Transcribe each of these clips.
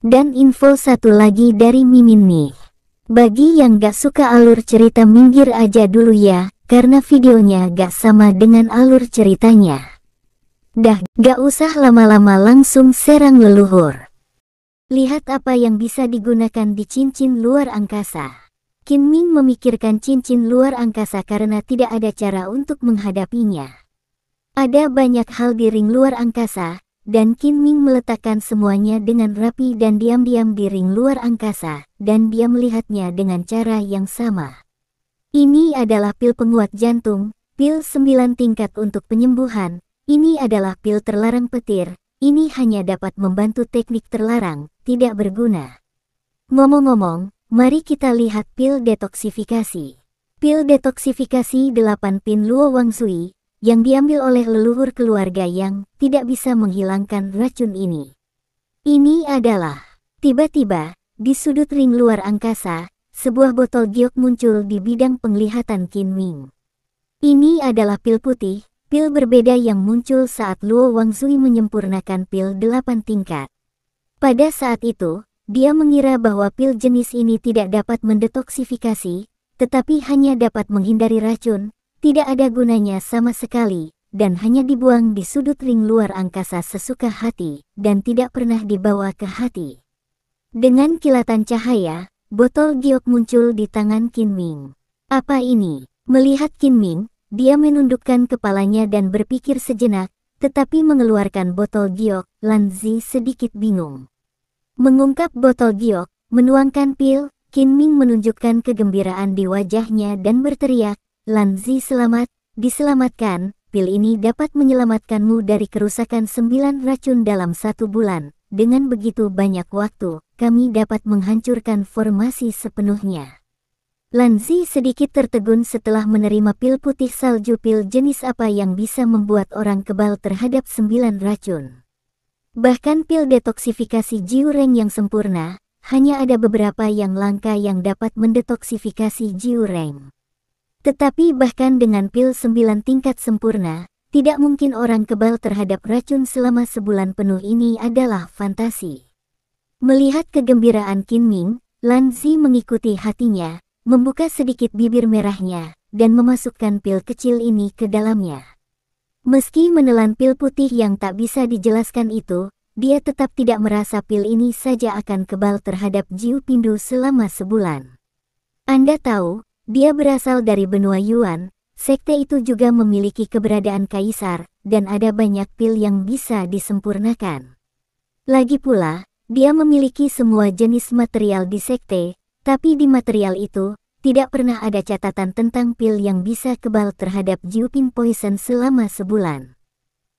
Dan info satu lagi dari Mimin nih. Bagi yang gak suka alur cerita minggir aja dulu ya, karena videonya gak sama dengan alur ceritanya. Dah, gak usah lama-lama langsung serang leluhur. Lihat apa yang bisa digunakan di cincin luar angkasa. Kim Ming memikirkan cincin luar angkasa karena tidak ada cara untuk menghadapinya. Ada banyak hal di ring luar angkasa, dan Qin Ming meletakkan semuanya dengan rapi dan diam-diam di ring luar angkasa, dan dia melihatnya dengan cara yang sama. Ini adalah pil penguat jantung, pil sembilan tingkat untuk penyembuhan, ini adalah pil terlarang petir, ini hanya dapat membantu teknik terlarang, tidak berguna. Ngomong-ngomong, mari kita lihat pil detoksifikasi. Pil detoksifikasi delapan Pin Luo Wang Sui yang diambil oleh leluhur keluarga yang tidak bisa menghilangkan racun ini. Ini adalah, tiba-tiba, di sudut ring luar angkasa, sebuah botol giok muncul di bidang penglihatan Qin Ming. Ini adalah pil putih, pil berbeda yang muncul saat Luo Wangzui menyempurnakan pil delapan tingkat. Pada saat itu, dia mengira bahwa pil jenis ini tidak dapat mendetoksifikasi, tetapi hanya dapat menghindari racun, tidak ada gunanya sama sekali, dan hanya dibuang di sudut ring luar angkasa sesuka hati, dan tidak pernah dibawa ke hati. Dengan kilatan cahaya, botol giok muncul di tangan Qin Ming. Apa ini? Melihat Qin Ming, dia menundukkan kepalanya dan berpikir sejenak, tetapi mengeluarkan botol giok, Lan Zi sedikit bingung. Mengungkap botol giok, menuangkan pil, Qin Ming menunjukkan kegembiraan di wajahnya dan berteriak, Lanzi selamat, diselamatkan, pil ini dapat menyelamatkanmu dari kerusakan sembilan racun dalam satu bulan. Dengan begitu banyak waktu, kami dapat menghancurkan formasi sepenuhnya. Lanzi sedikit tertegun setelah menerima pil putih salju pil jenis apa yang bisa membuat orang kebal terhadap sembilan racun. Bahkan pil detoksifikasi jiureng yang sempurna, hanya ada beberapa yang langka yang dapat mendetoksifikasi jiureng. Tetapi bahkan dengan pil sembilan tingkat sempurna, tidak mungkin orang kebal terhadap racun selama sebulan penuh ini adalah fantasi. Melihat kegembiraan Qin Ming, Lan Zi mengikuti hatinya, membuka sedikit bibir merahnya, dan memasukkan pil kecil ini ke dalamnya. Meski menelan pil putih yang tak bisa dijelaskan itu, dia tetap tidak merasa pil ini saja akan kebal terhadap Jiu Pindu selama sebulan. Anda tahu, dia berasal dari benua Yuan, sekte itu juga memiliki keberadaan kaisar, dan ada banyak pil yang bisa disempurnakan. Lagi pula, dia memiliki semua jenis material di sekte, tapi di material itu, tidak pernah ada catatan tentang pil yang bisa kebal terhadap Jiupin Poison selama sebulan.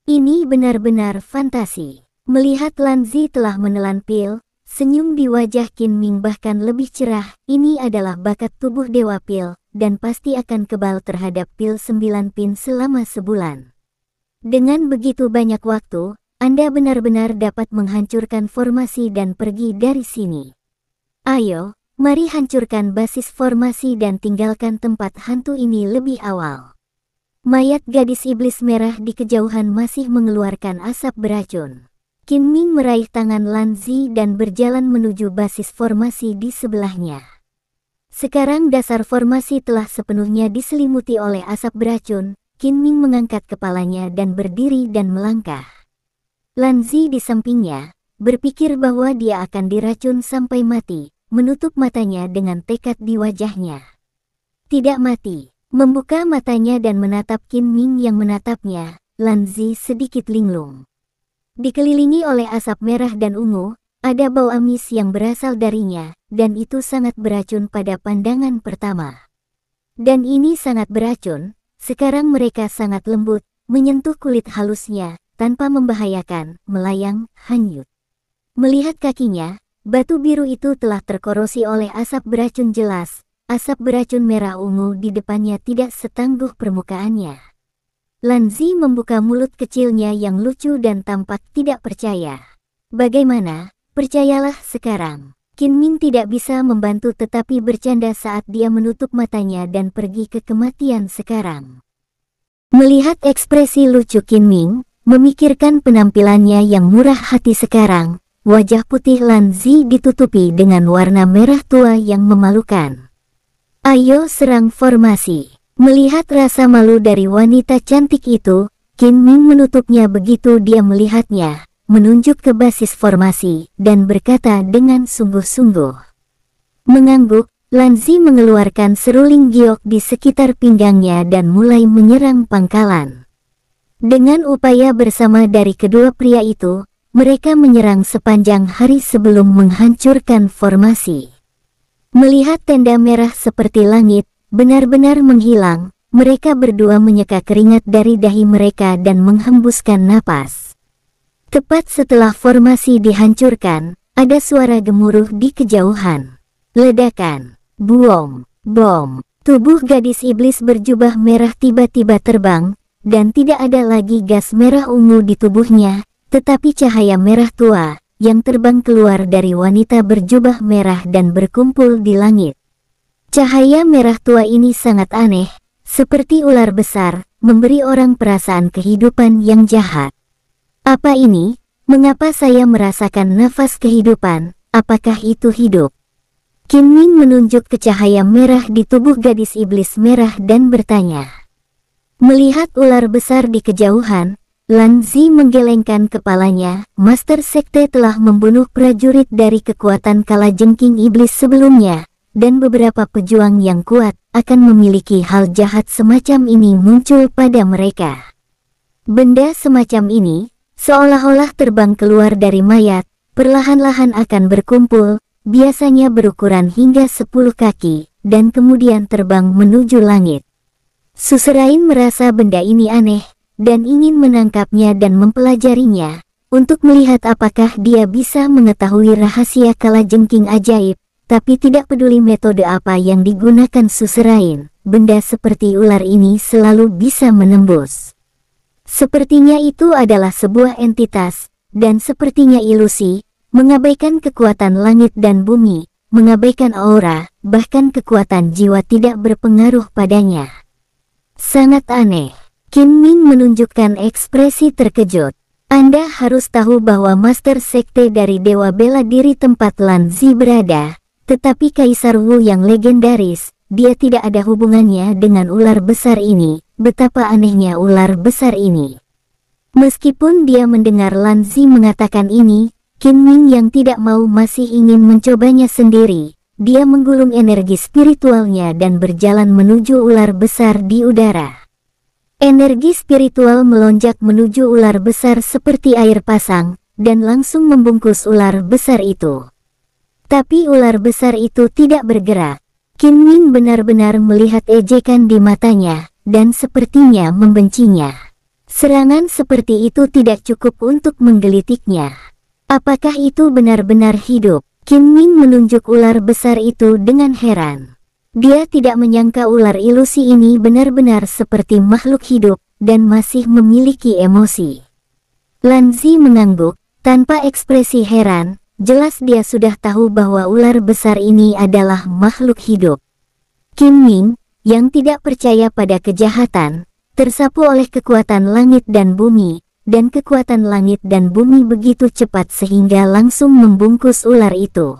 Ini benar-benar fantasi. Melihat Lanzi telah menelan pil, Senyum di wajah Qin Ming bahkan lebih cerah, ini adalah bakat tubuh Dewa Pil, dan pasti akan kebal terhadap pil Sembilan pin selama sebulan. Dengan begitu banyak waktu, Anda benar-benar dapat menghancurkan formasi dan pergi dari sini. Ayo, mari hancurkan basis formasi dan tinggalkan tempat hantu ini lebih awal. Mayat gadis iblis merah di kejauhan masih mengeluarkan asap beracun. Qin Ming meraih tangan Lan Zi dan berjalan menuju basis formasi di sebelahnya. Sekarang dasar formasi telah sepenuhnya diselimuti oleh asap beracun, Qin Ming mengangkat kepalanya dan berdiri dan melangkah. Lan Zi di sampingnya, berpikir bahwa dia akan diracun sampai mati, menutup matanya dengan tekad di wajahnya. Tidak mati, membuka matanya dan menatap Qin Ming yang menatapnya, Lan Zi sedikit linglung. Dikelilingi oleh asap merah dan ungu, ada bau amis yang berasal darinya, dan itu sangat beracun pada pandangan pertama. Dan ini sangat beracun, sekarang mereka sangat lembut, menyentuh kulit halusnya, tanpa membahayakan, melayang, hanyut. Melihat kakinya, batu biru itu telah terkorosi oleh asap beracun jelas, asap beracun merah ungu di depannya tidak setangguh permukaannya. Lanzi membuka mulut kecilnya yang lucu dan tampak tidak percaya. Bagaimana? Percayalah sekarang. Qin Ming tidak bisa membantu tetapi bercanda saat dia menutup matanya dan pergi ke kematian sekarang. Melihat ekspresi lucu Qin Ming, memikirkan penampilannya yang murah hati sekarang, wajah putih Lanzi ditutupi dengan warna merah tua yang memalukan. Ayo serang formasi. Melihat rasa malu dari wanita cantik itu, Qin Ming menutupnya begitu dia melihatnya, menunjuk ke basis formasi, dan berkata dengan sungguh-sungguh. Mengangguk, Lanzi mengeluarkan seruling giok di sekitar pinggangnya dan mulai menyerang pangkalan. Dengan upaya bersama dari kedua pria itu, mereka menyerang sepanjang hari sebelum menghancurkan formasi. Melihat tenda merah seperti langit, benar-benar menghilang, mereka berdua menyeka keringat dari dahi mereka dan menghembuskan napas. Tepat setelah formasi dihancurkan, ada suara gemuruh di kejauhan. Ledakan, buom, bom, tubuh gadis iblis berjubah merah tiba-tiba terbang, dan tidak ada lagi gas merah ungu di tubuhnya, tetapi cahaya merah tua, yang terbang keluar dari wanita berjubah merah dan berkumpul di langit. Cahaya merah tua ini sangat aneh, seperti ular besar, memberi orang perasaan kehidupan yang jahat. Apa ini? Mengapa saya merasakan nafas kehidupan? Apakah itu hidup? Qin Ming menunjuk ke cahaya merah di tubuh gadis iblis merah dan bertanya. Melihat ular besar di kejauhan, Lan Zi menggelengkan kepalanya, Master Sekte telah membunuh prajurit dari kekuatan kalajengking iblis sebelumnya, dan beberapa pejuang yang kuat akan memiliki hal jahat semacam ini muncul pada mereka. Benda semacam ini seolah-olah terbang keluar dari mayat, perlahan-lahan akan berkumpul, biasanya berukuran hingga 10 kaki, dan kemudian terbang menuju langit. Suserain merasa benda ini aneh, dan ingin menangkapnya dan mempelajarinya, untuk melihat apakah dia bisa mengetahui rahasia kalajengking ajaib, tapi tidak peduli metode apa yang digunakan Suserain, benda seperti ular ini selalu bisa menembus. Sepertinya itu adalah sebuah entitas, dan sepertinya ilusi, mengabaikan kekuatan langit dan bumi, mengabaikan aura, bahkan kekuatan jiwa tidak berpengaruh padanya. Sangat aneh. Kim Min menunjukkan ekspresi terkejut. Anda harus tahu bahwa Master Sekte dari Dewa Bela Diri tempat Lanzi berada, tetapi Kaisar Wu yang legendaris, dia tidak ada hubungannya dengan ular besar ini, betapa anehnya ular besar ini. Meskipun dia mendengar Lan Zi mengatakan ini, Qin Ming yang tidak mau masih ingin mencobanya sendiri. Dia menggulung energi spiritualnya dan berjalan menuju ular besar di udara. Energi spiritual melonjak menuju ular besar seperti air pasang, dan langsung membungkus ular besar itu. Tapi ular besar itu tidak bergerak. Qin Ming benar-benar melihat ejekan di matanya, dan sepertinya membencinya. Serangan seperti itu tidak cukup untuk menggelitiknya. Apakah itu benar-benar hidup? Qin Ming menunjuk ular besar itu dengan heran. Dia tidak menyangka ular ilusi ini benar-benar seperti makhluk hidup dan masih memiliki emosi. Lan Zi mengangguk, tanpa ekspresi heran, Jelas dia sudah tahu bahwa ular besar ini adalah makhluk hidup. Kim Ming, yang tidak percaya pada kejahatan, tersapu oleh kekuatan langit dan bumi, dan kekuatan langit dan bumi begitu cepat sehingga langsung membungkus ular itu.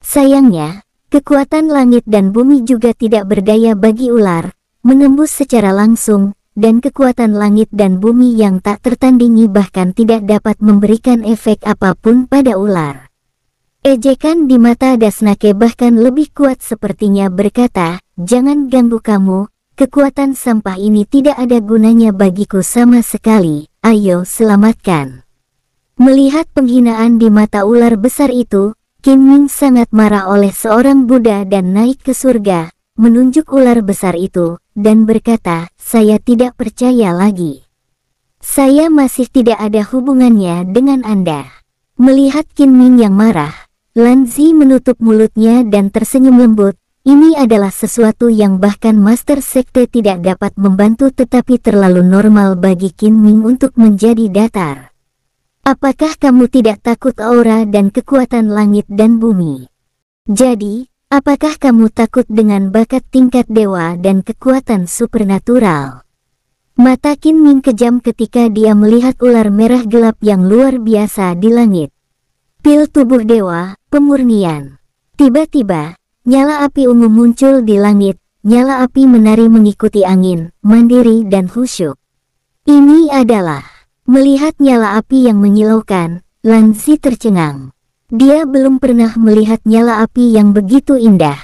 Sayangnya, kekuatan langit dan bumi juga tidak berdaya bagi ular, menembus secara langsung, dan kekuatan langit dan bumi yang tak tertandingi bahkan tidak dapat memberikan efek apapun pada ular. Ejekan di mata Dasnake bahkan lebih kuat sepertinya berkata, jangan ganggu kamu, kekuatan sampah ini tidak ada gunanya bagiku sama sekali, ayo selamatkan. Melihat penghinaan di mata ular besar itu, Kim Ming sangat marah oleh seorang Buddha dan naik ke surga, menunjuk ular besar itu, dan berkata, saya tidak percaya lagi. Saya masih tidak ada hubungannya dengan Anda. Melihat Qin Ming yang marah, Lan Zi menutup mulutnya dan tersenyum lembut. Ini adalah sesuatu yang bahkan Master Sekte tidak dapat membantu tetapi terlalu normal bagi Qin Ming untuk menjadi datar. Apakah kamu tidak takut aura dan kekuatan langit dan bumi? Jadi, Apakah kamu takut dengan bakat tingkat dewa dan kekuatan supernatural? Mata Kin Ming kejam ketika dia melihat ular merah gelap yang luar biasa di langit. Pil tubuh dewa, pemurnian. Tiba-tiba, nyala api ungu muncul di langit, nyala api menari mengikuti angin, mandiri dan khusyuk. Ini adalah melihat nyala api yang menyilaukan, Lansi tercengang. Dia belum pernah melihat nyala api yang begitu indah.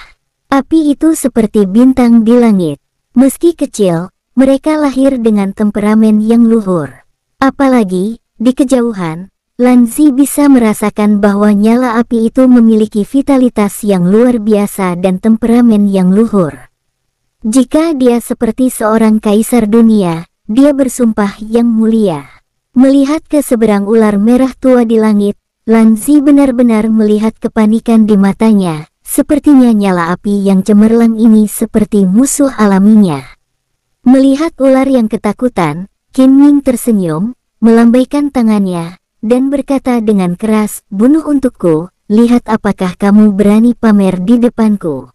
Api itu seperti bintang di langit. Meski kecil, mereka lahir dengan temperamen yang luhur. Apalagi, di kejauhan, Lanzi bisa merasakan bahwa nyala api itu memiliki vitalitas yang luar biasa dan temperamen yang luhur. Jika dia seperti seorang kaisar dunia, dia bersumpah yang mulia. Melihat ke seberang ular merah tua di langit, Lansi benar-benar melihat kepanikan di matanya, sepertinya nyala api yang cemerlang ini seperti musuh alaminya. Melihat ular yang ketakutan, Qin Ming tersenyum, melambaikan tangannya, dan berkata dengan keras, bunuh untukku, lihat apakah kamu berani pamer di depanku.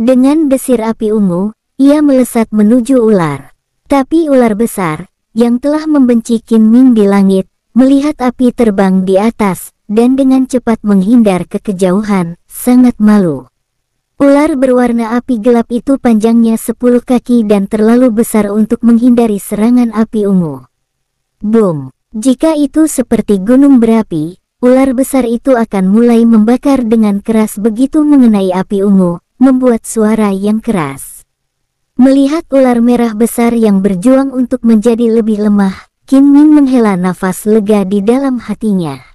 Dengan desir api ungu, ia melesat menuju ular. Tapi ular besar, yang telah membenci Qin Ming di langit, melihat api terbang di atas, dan dengan cepat menghindar ke kejauhan, sangat malu. Ular berwarna api gelap itu panjangnya 10 kaki dan terlalu besar untuk menghindari serangan api ungu. Boom! Jika itu seperti gunung berapi, ular besar itu akan mulai membakar dengan keras begitu mengenai api ungu, membuat suara yang keras. Melihat ular merah besar yang berjuang untuk menjadi lebih lemah, Qin Min menghela nafas lega di dalam hatinya.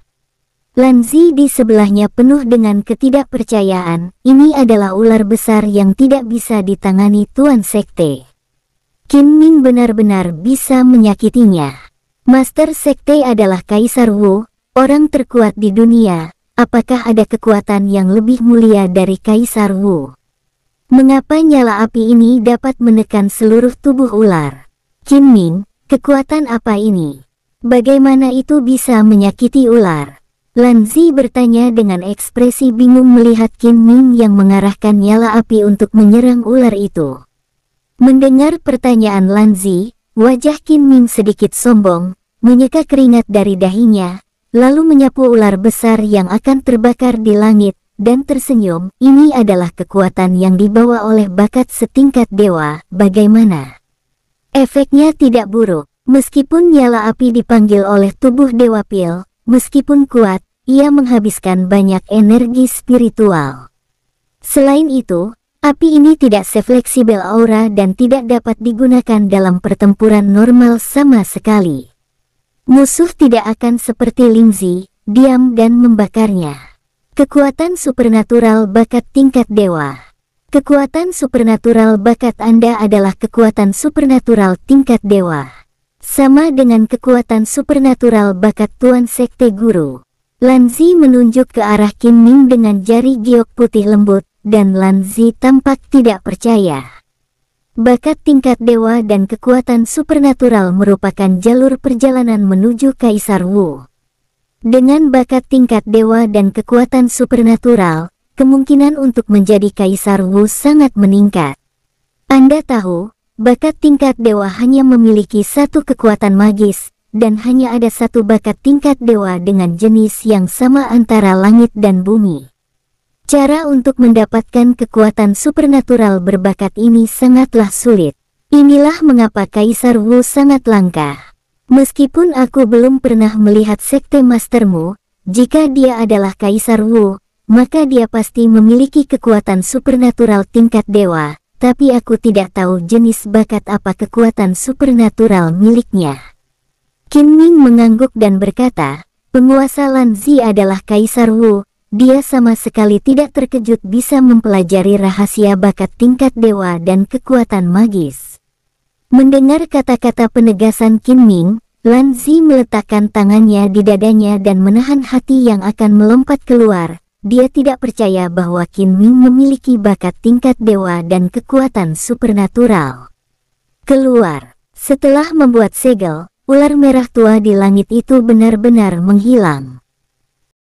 Lanzi di sebelahnya penuh dengan ketidakpercayaan, ini adalah ular besar yang tidak bisa ditangani Tuan Sekte. Kim Ming benar-benar bisa menyakitinya. Master Sekte adalah Kaisar Wu, orang terkuat di dunia, apakah ada kekuatan yang lebih mulia dari Kaisar Wu? Mengapa nyala api ini dapat menekan seluruh tubuh ular? Kim Ming, kekuatan apa ini? Bagaimana itu bisa menyakiti ular? Lanzi bertanya dengan ekspresi bingung melihat Qin Ming yang mengarahkan nyala api untuk menyerang ular itu. Mendengar pertanyaan Lanzi, wajah Qin Ming sedikit sombong, menyeka keringat dari dahinya, lalu menyapu ular besar yang akan terbakar di langit, dan tersenyum, ini adalah kekuatan yang dibawa oleh bakat setingkat dewa, bagaimana? Efeknya tidak buruk, meskipun nyala api dipanggil oleh tubuh dewa pil, meskipun kuat, ia menghabiskan banyak energi spiritual. Selain itu, api ini tidak sefleksibel aura dan tidak dapat digunakan dalam pertempuran normal sama sekali. Musuh tidak akan seperti Lingzi, diam dan membakarnya. Kekuatan supernatural bakat tingkat dewa Kekuatan supernatural bakat Anda adalah kekuatan supernatural tingkat dewa. Sama dengan kekuatan supernatural bakat Tuan Sekte Guru. Lanzi menunjuk ke arah Kim Ming dengan jari giok putih lembut, dan Lanzi tampak tidak percaya. Bakat tingkat dewa dan kekuatan supernatural merupakan jalur perjalanan menuju Kaisar Wu. Dengan bakat tingkat dewa dan kekuatan supernatural, kemungkinan untuk menjadi Kaisar Wu sangat meningkat. Anda tahu, bakat tingkat dewa hanya memiliki satu kekuatan magis, dan hanya ada satu bakat tingkat dewa dengan jenis yang sama antara langit dan bumi. Cara untuk mendapatkan kekuatan supernatural berbakat ini sangatlah sulit. Inilah mengapa Kaisar Wu sangat langka. Meskipun aku belum pernah melihat sekte mastermu, jika dia adalah Kaisar Wu, maka dia pasti memiliki kekuatan supernatural tingkat dewa, tapi aku tidak tahu jenis bakat apa kekuatan supernatural miliknya. Qin Ming mengangguk dan berkata, penguasa Lan Zi adalah Kaisar Wu, dia sama sekali tidak terkejut bisa mempelajari rahasia bakat tingkat dewa dan kekuatan magis. Mendengar kata-kata penegasan Qin Ming, Zi meletakkan tangannya di dadanya dan menahan hati yang akan melompat keluar, dia tidak percaya bahwa Qin Ming memiliki bakat tingkat dewa dan kekuatan supernatural. Keluar. Setelah membuat segel, ular merah tua di langit itu benar-benar menghilang.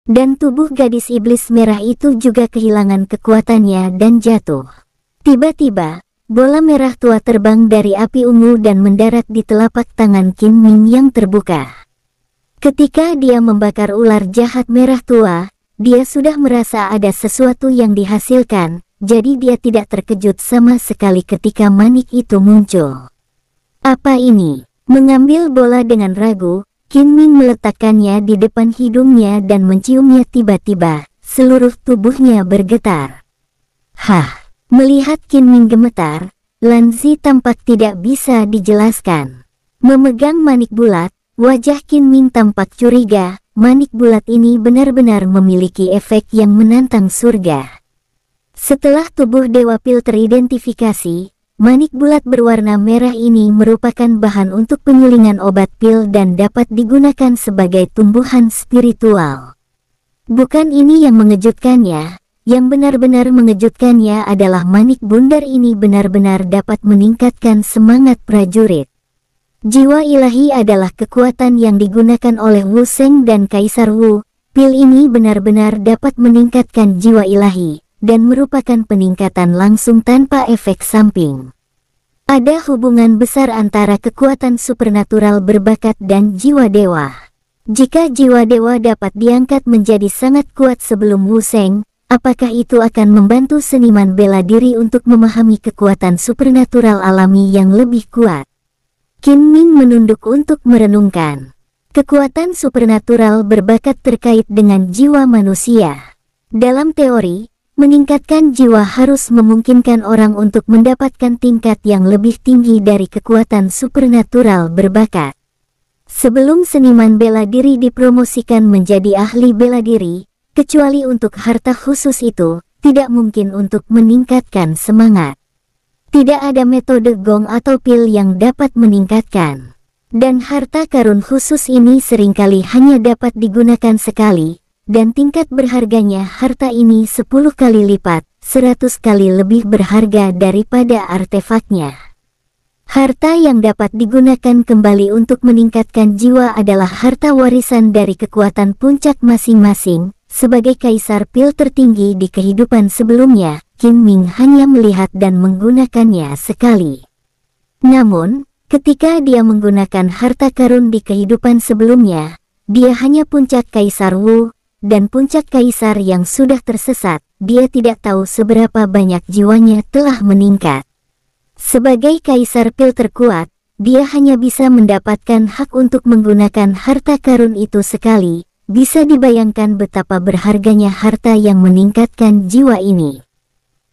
Dan tubuh gadis iblis merah itu juga kehilangan kekuatannya dan jatuh. Tiba-tiba, bola merah tua terbang dari api ungu dan mendarat di telapak tangan Qin Ming yang terbuka. Ketika dia membakar ular jahat merah tua, dia sudah merasa ada sesuatu yang dihasilkan, jadi dia tidak terkejut sama sekali ketika manik itu muncul. Apa ini? Mengambil bola dengan ragu, Kim Min meletakkannya di depan hidungnya dan menciumnya tiba-tiba. Seluruh tubuhnya bergetar. Hah! Melihat Kim Min gemetar, Lan Zi tampak tidak bisa dijelaskan. Memegang manik bulat, wajah Kim Min tampak curiga. Manik bulat ini benar-benar memiliki efek yang menantang surga. Setelah tubuh Dewa Pil teridentifikasi, Manik bulat berwarna merah ini merupakan bahan untuk penyulingan obat pil dan dapat digunakan sebagai tumbuhan spiritual. Bukan ini yang mengejutkannya, yang benar-benar mengejutkannya adalah manik bundar ini benar-benar dapat meningkatkan semangat prajurit. Jiwa ilahi adalah kekuatan yang digunakan oleh Wu Seng dan Kaisar Wu. Pil ini benar-benar dapat meningkatkan jiwa ilahi dan merupakan peningkatan langsung tanpa efek samping. Ada hubungan besar antara kekuatan supernatural berbakat dan jiwa dewa. Jika jiwa dewa dapat diangkat menjadi sangat kuat sebelum Wuseng, apakah itu akan membantu seniman bela diri untuk memahami kekuatan supernatural alami yang lebih kuat? Qin Ming menunduk untuk merenungkan. Kekuatan supernatural berbakat terkait dengan jiwa manusia. Dalam teori, Meningkatkan jiwa harus memungkinkan orang untuk mendapatkan tingkat yang lebih tinggi dari kekuatan supernatural berbakat. Sebelum seniman bela diri dipromosikan menjadi ahli bela diri, kecuali untuk harta khusus itu, tidak mungkin untuk meningkatkan semangat. Tidak ada metode gong atau pil yang dapat meningkatkan. Dan harta karun khusus ini seringkali hanya dapat digunakan sekali, dan tingkat berharganya harta ini 10 kali lipat, 100 kali lebih berharga daripada artefaknya. Harta yang dapat digunakan kembali untuk meningkatkan jiwa adalah harta warisan dari kekuatan puncak masing-masing. Sebagai kaisar pil tertinggi di kehidupan sebelumnya, Kim Ming hanya melihat dan menggunakannya sekali. Namun, ketika dia menggunakan harta karun di kehidupan sebelumnya, dia hanya puncak Kaisar Wu, dan puncak kaisar yang sudah tersesat, dia tidak tahu seberapa banyak jiwanya telah meningkat. Sebagai kaisar pil terkuat, dia hanya bisa mendapatkan hak untuk menggunakan harta karun itu sekali. Bisa dibayangkan betapa berharganya harta yang meningkatkan jiwa ini.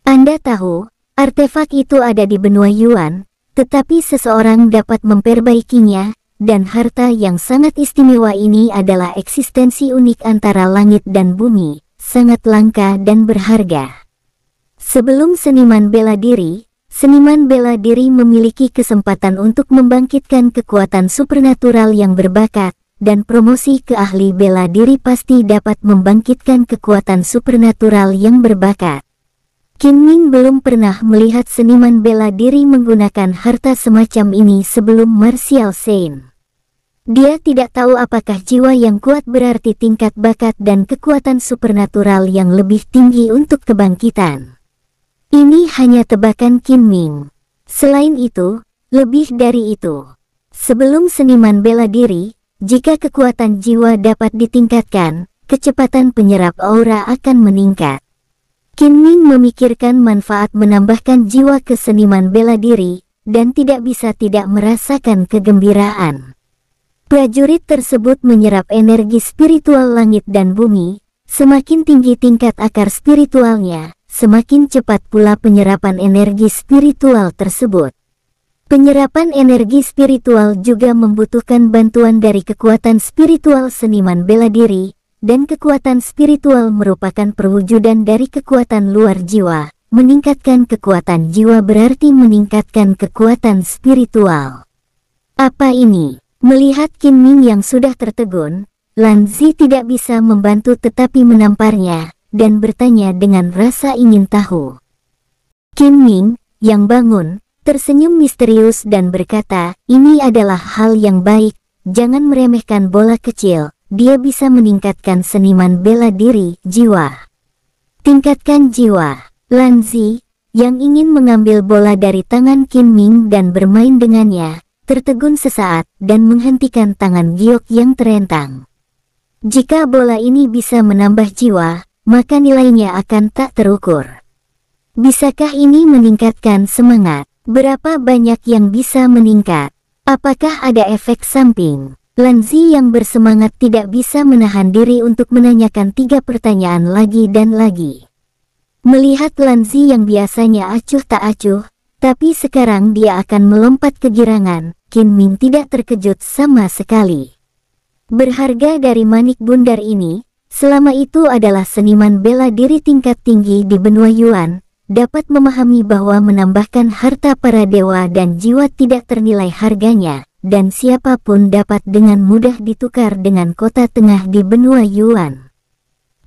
Anda tahu, artefak itu ada di benua Yuan, tetapi seseorang dapat memperbaikinya dan harta yang sangat istimewa ini adalah eksistensi unik antara langit dan bumi, sangat langka dan berharga. Sebelum seniman bela diri, seniman bela diri memiliki kesempatan untuk membangkitkan kekuatan supernatural yang berbakat, dan promosi ke ahli bela diri pasti dapat membangkitkan kekuatan supernatural yang berbakat. Qin Ming belum pernah melihat seniman bela diri menggunakan harta semacam ini sebelum Martial Saint. Dia tidak tahu apakah jiwa yang kuat berarti tingkat bakat dan kekuatan supernatural yang lebih tinggi untuk kebangkitan. Ini hanya tebakan Qin Ming. Selain itu, lebih dari itu, sebelum seniman bela diri, jika kekuatan jiwa dapat ditingkatkan, kecepatan penyerap aura akan meningkat. Ming memikirkan manfaat menambahkan jiwa keseniman bela diri, dan tidak bisa tidak merasakan kegembiraan. Prajurit tersebut menyerap energi spiritual langit dan bumi, semakin tinggi tingkat akar spiritualnya, semakin cepat pula penyerapan energi spiritual tersebut. Penyerapan energi spiritual juga membutuhkan bantuan dari kekuatan spiritual seniman bela diri, dan kekuatan spiritual merupakan perwujudan dari kekuatan luar jiwa. Meningkatkan kekuatan jiwa berarti meningkatkan kekuatan spiritual. Apa ini? Melihat Kim Ming yang sudah tertegun, Lan Zi tidak bisa membantu tetapi menamparnya dan bertanya dengan rasa ingin tahu. Kim Ming, yang bangun, tersenyum misterius dan berkata, ini adalah hal yang baik, jangan meremehkan bola kecil, dia bisa meningkatkan seniman bela diri jiwa. Tingkatkan jiwa. Lanzi, yang ingin mengambil bola dari tangan Kim Ming dan bermain dengannya, tertegun sesaat dan menghentikan tangan giok yang terentang. Jika bola ini bisa menambah jiwa, maka nilainya akan tak terukur. Bisakah ini meningkatkan semangat? Berapa banyak yang bisa meningkat? Apakah ada efek samping? Lanzi yang bersemangat tidak bisa menahan diri untuk menanyakan tiga pertanyaan lagi dan lagi. Melihat Lanzi yang biasanya acuh tak acuh, tapi sekarang dia akan melompat kegirangan, Qin Min tidak terkejut sama sekali. Berharga dari manik bundar ini, selama itu adalah seniman bela diri tingkat tinggi di benua Yuan, dapat memahami bahwa menambahkan harta para dewa dan jiwa tidak ternilai harganya, dan siapapun dapat dengan mudah ditukar dengan kota tengah di benua Yuan.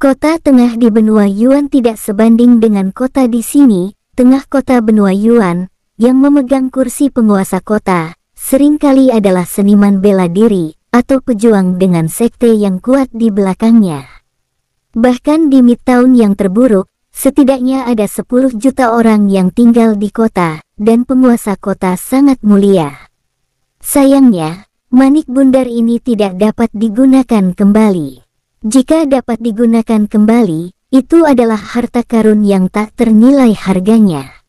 Kota tengah di benua Yuan tidak sebanding dengan kota di sini, tengah kota benua Yuan, yang memegang kursi penguasa kota, seringkali adalah seniman bela diri, atau pejuang dengan sekte yang kuat di belakangnya. Bahkan di Midtown yang terburuk, setidaknya ada 10 juta orang yang tinggal di kota, dan penguasa kota sangat mulia. Sayangnya, manik bundar ini tidak dapat digunakan kembali. Jika dapat digunakan kembali, itu adalah harta karun yang tak ternilai harganya.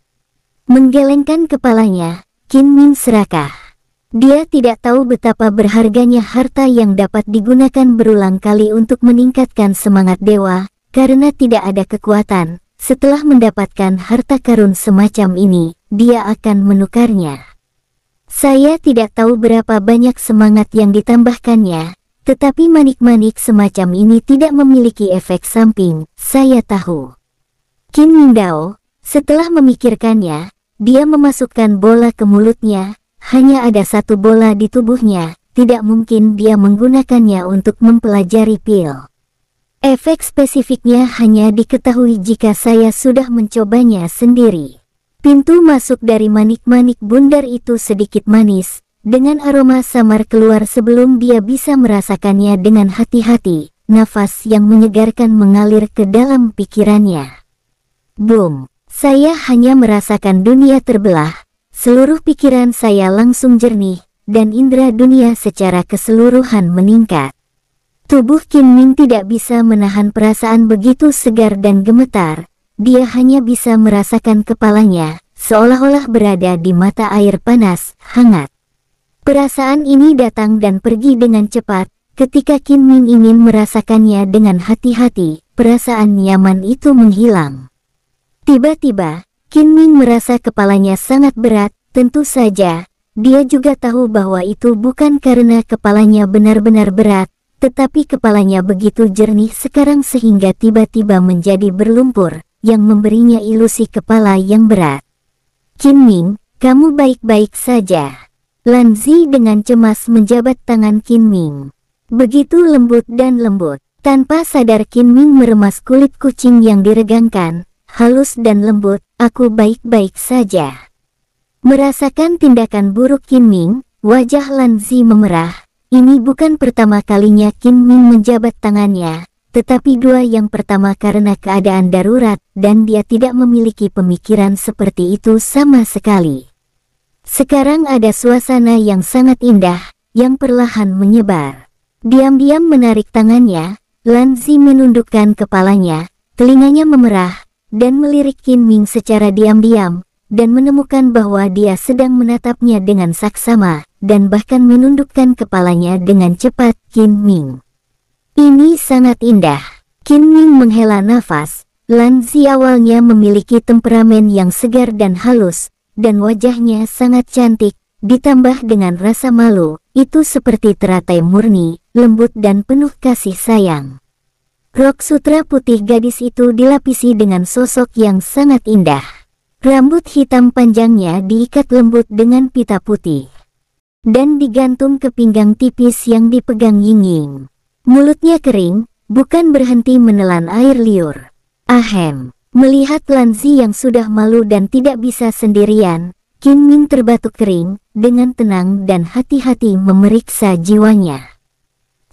Menggelengkan kepalanya, Kim Min serakah. Dia tidak tahu betapa berharganya harta yang dapat digunakan berulang kali untuk meningkatkan semangat dewa, karena tidak ada kekuatan. Setelah mendapatkan harta karun semacam ini, dia akan menukarnya. Saya tidak tahu berapa banyak semangat yang ditambahkannya, tetapi manik-manik semacam ini tidak memiliki efek samping, saya tahu. Qin Mingdao, setelah memikirkannya, dia memasukkan bola ke mulutnya, hanya ada satu bola di tubuhnya, tidak mungkin dia menggunakannya untuk mempelajari pil. Efek spesifiknya hanya diketahui jika saya sudah mencobanya sendiri. Pintu masuk dari manik-manik bundar itu sedikit manis, dengan aroma samar keluar sebelum dia bisa merasakannya dengan hati-hati, nafas yang menyegarkan mengalir ke dalam pikirannya. Boom, saya hanya merasakan dunia terbelah, seluruh pikiran saya langsung jernih, dan indera dunia secara keseluruhan meningkat. Tubuh Kim Ming tidak bisa menahan perasaan begitu segar dan gemetar, dia hanya bisa merasakan kepalanya, seolah-olah berada di mata air panas, hangat. Perasaan ini datang dan pergi dengan cepat, ketika Kim Min ingin merasakannya dengan hati-hati, perasaan nyaman itu menghilang. Tiba-tiba, Kim Min merasa kepalanya sangat berat, tentu saja, dia juga tahu bahwa itu bukan karena kepalanya benar-benar berat, tetapi kepalanya begitu jernih sekarang sehingga tiba-tiba menjadi berlumpur, yang memberinya ilusi kepala yang berat. Qin Ming, kamu baik-baik saja. Lan Zi dengan cemas menjabat tangan Qin Ming. Begitu lembut dan lembut, tanpa sadar Qin Ming meremas kulit kucing yang diregangkan, halus dan lembut, aku baik-baik saja. Merasakan tindakan buruk Qin Ming, wajah Lan Zi memerah, ini bukan pertama kalinya Qin Ming menjabat tangannya, tetapi dua yang pertama karena keadaan darurat dan dia tidak memiliki pemikiran seperti itu sama sekali. Sekarang ada suasana yang sangat indah, yang perlahan menyebar. Diam-diam menarik tangannya, Lanzi menundukkan kepalanya, telinganya memerah, dan melirik Qin Ming secara diam-diam, dan menemukan bahwa dia sedang menatapnya dengan saksama, dan bahkan menundukkan kepalanya dengan cepat Qin Ming. Ini sangat indah. Qin Ming menghela nafas, Lan Zi awalnya memiliki temperamen yang segar dan halus, dan wajahnya sangat cantik, ditambah dengan rasa malu, itu seperti teratai murni, lembut dan penuh kasih sayang. Rok sutra putih gadis itu dilapisi dengan sosok yang sangat indah. Rambut hitam panjangnya diikat lembut dengan pita putih. Dan digantung ke pinggang tipis yang dipegang Ying Ying. Mulutnya kering, bukan berhenti menelan air liur. Ahem, melihat Lanzi yang sudah malu dan tidak bisa sendirian, Kim Ming terbatuk kering, dengan tenang dan hati-hati memeriksa jiwanya.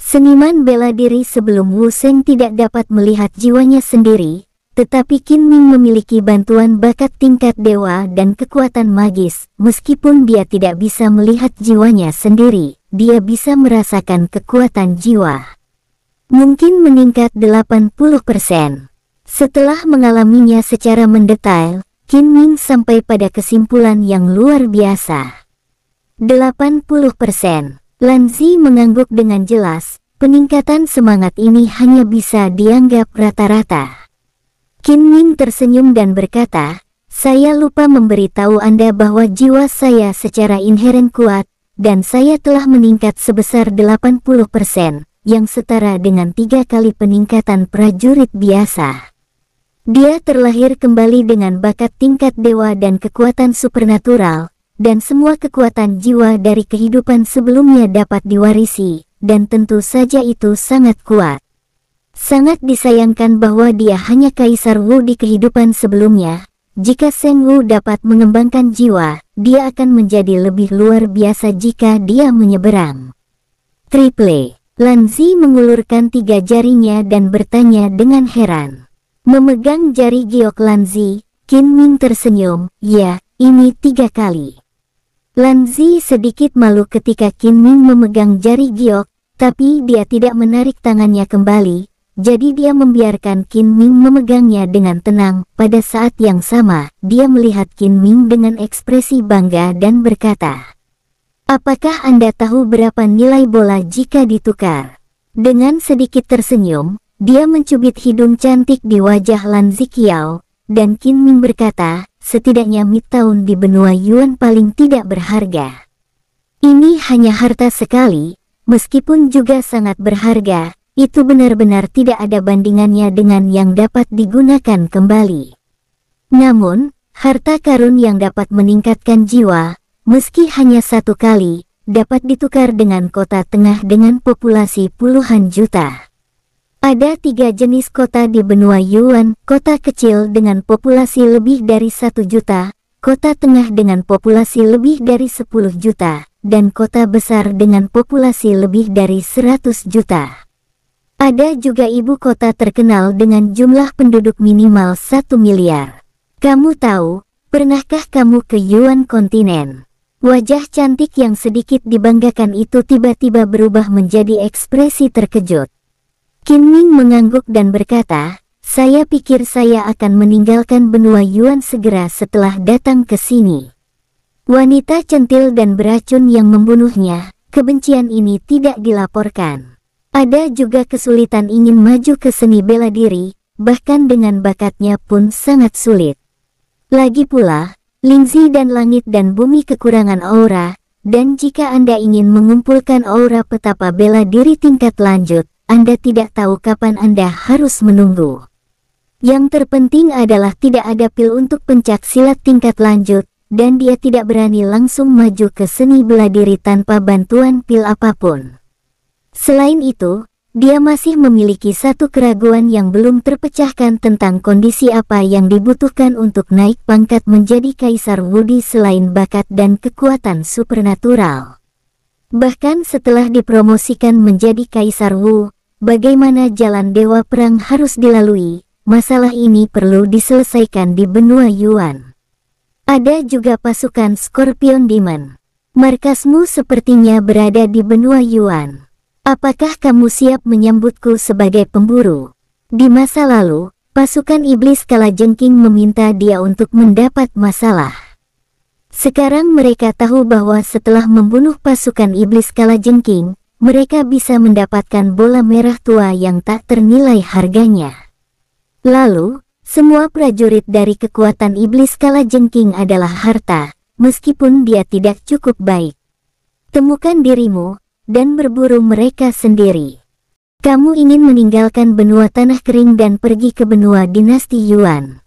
Seniman bela diri sebelum Wu Seng tidak dapat melihat jiwanya sendiri, tetapi Kim Ming memiliki bantuan bakat tingkat dewa dan kekuatan magis, meskipun dia tidak bisa melihat jiwanya sendiri, dia bisa merasakan kekuatan jiwa mungkin meningkat 80%. Setelah mengalaminya secara mendetail, Kim Ming sampai pada kesimpulan yang luar biasa. 80%. Lanzi mengangguk dengan jelas, peningkatan semangat ini hanya bisa dianggap rata-rata. Kim Ming tersenyum dan berkata, saya lupa memberitahu Anda bahwa jiwa saya secara inheren kuat, dan saya telah meningkat sebesar 80%, yang setara dengan tiga kali peningkatan prajurit biasa. Dia terlahir kembali dengan bakat tingkat dewa dan kekuatan supernatural, dan semua kekuatan jiwa dari kehidupan sebelumnya dapat diwarisi, dan tentu saja itu sangat kuat. Sangat disayangkan bahwa dia hanya Kaisar Wu di kehidupan sebelumnya. Jika Seng Wu dapat mengembangkan jiwa, dia akan menjadi lebih luar biasa jika dia menyeberang. Triple Lanzi mengulurkan tiga jarinya dan bertanya dengan heran. Memegang jari giok Lanzi, Qin Min tersenyum, ya, ini tiga kali. Lanzi sedikit malu ketika Qin Min memegang jari giok, tapi dia tidak menarik tangannya kembali, jadi dia membiarkan Qin Ming memegangnya dengan tenang. Pada saat yang sama, dia melihat Qin Ming dengan ekspresi bangga dan berkata, Apakah Anda tahu berapa nilai bola jika ditukar? Dengan sedikit tersenyum, dia mencubit hidung cantik di wajah Lan Zikiao, dan Qin Ming berkata, setidaknya Midtown di benua Yuan paling tidak berharga. Ini hanya harta sekali, meskipun juga sangat berharga, itu benar-benar tidak ada bandingannya dengan yang dapat digunakan kembali. Namun, harta karun yang dapat meningkatkan jiwa, meski hanya satu kali, dapat ditukar dengan kota tengah dengan populasi puluhan juta. Ada tiga jenis kota di benua Yuan, kota kecil dengan populasi lebih dari satu juta, kota tengah dengan populasi lebih dari 10 juta, dan kota besar dengan populasi lebih dari 100 juta. Ada juga ibu kota terkenal dengan jumlah penduduk minimal satu miliar. Kamu tahu, pernahkah kamu ke Yuan kontinen? Wajah cantik yang sedikit dibanggakan itu tiba-tiba berubah menjadi ekspresi terkejut. Qin Ming mengangguk dan berkata, saya pikir saya akan meninggalkan benua Yuan segera setelah datang ke sini. Wanita centil dan beracun yang membunuhnya, kebencian ini tidak dilaporkan. Ada juga kesulitan ingin maju ke seni bela diri, bahkan dengan bakatnya pun sangat sulit. Lagi pula, Lingzi dan langit dan bumi kekurangan aura, dan jika Anda ingin mengumpulkan aura petapa bela diri tingkat lanjut, Anda tidak tahu kapan Anda harus menunggu. Yang terpenting adalah tidak ada pil untuk pencak silat tingkat lanjut, dan dia tidak berani langsung maju ke seni bela diri tanpa bantuan pil apapun. Selain itu, dia masih memiliki satu keraguan yang belum terpecahkan tentang kondisi apa yang dibutuhkan untuk naik pangkat menjadi Kaisar Wudi selain bakat dan kekuatan supernatural. Bahkan setelah dipromosikan menjadi Kaisar Wu, bagaimana jalan Dewa Perang harus dilalui, masalah ini perlu diselesaikan di benua Yuan. Ada juga pasukan Scorpion Demon. Markasmu sepertinya berada di benua Yuan. Apakah kamu siap menyambutku sebagai pemburu? Di masa lalu, pasukan iblis kala jengking meminta dia untuk mendapat masalah. Sekarang mereka tahu bahwa setelah membunuh pasukan iblis kala jengking, mereka bisa mendapatkan bola merah tua yang tak ternilai harganya. Lalu, semua prajurit dari kekuatan iblis kala jengking adalah harta, meskipun dia tidak cukup baik. Temukan dirimu, dan berburu mereka sendiri. Kamu ingin meninggalkan benua tanah kering dan pergi ke benua dinasti Yuan.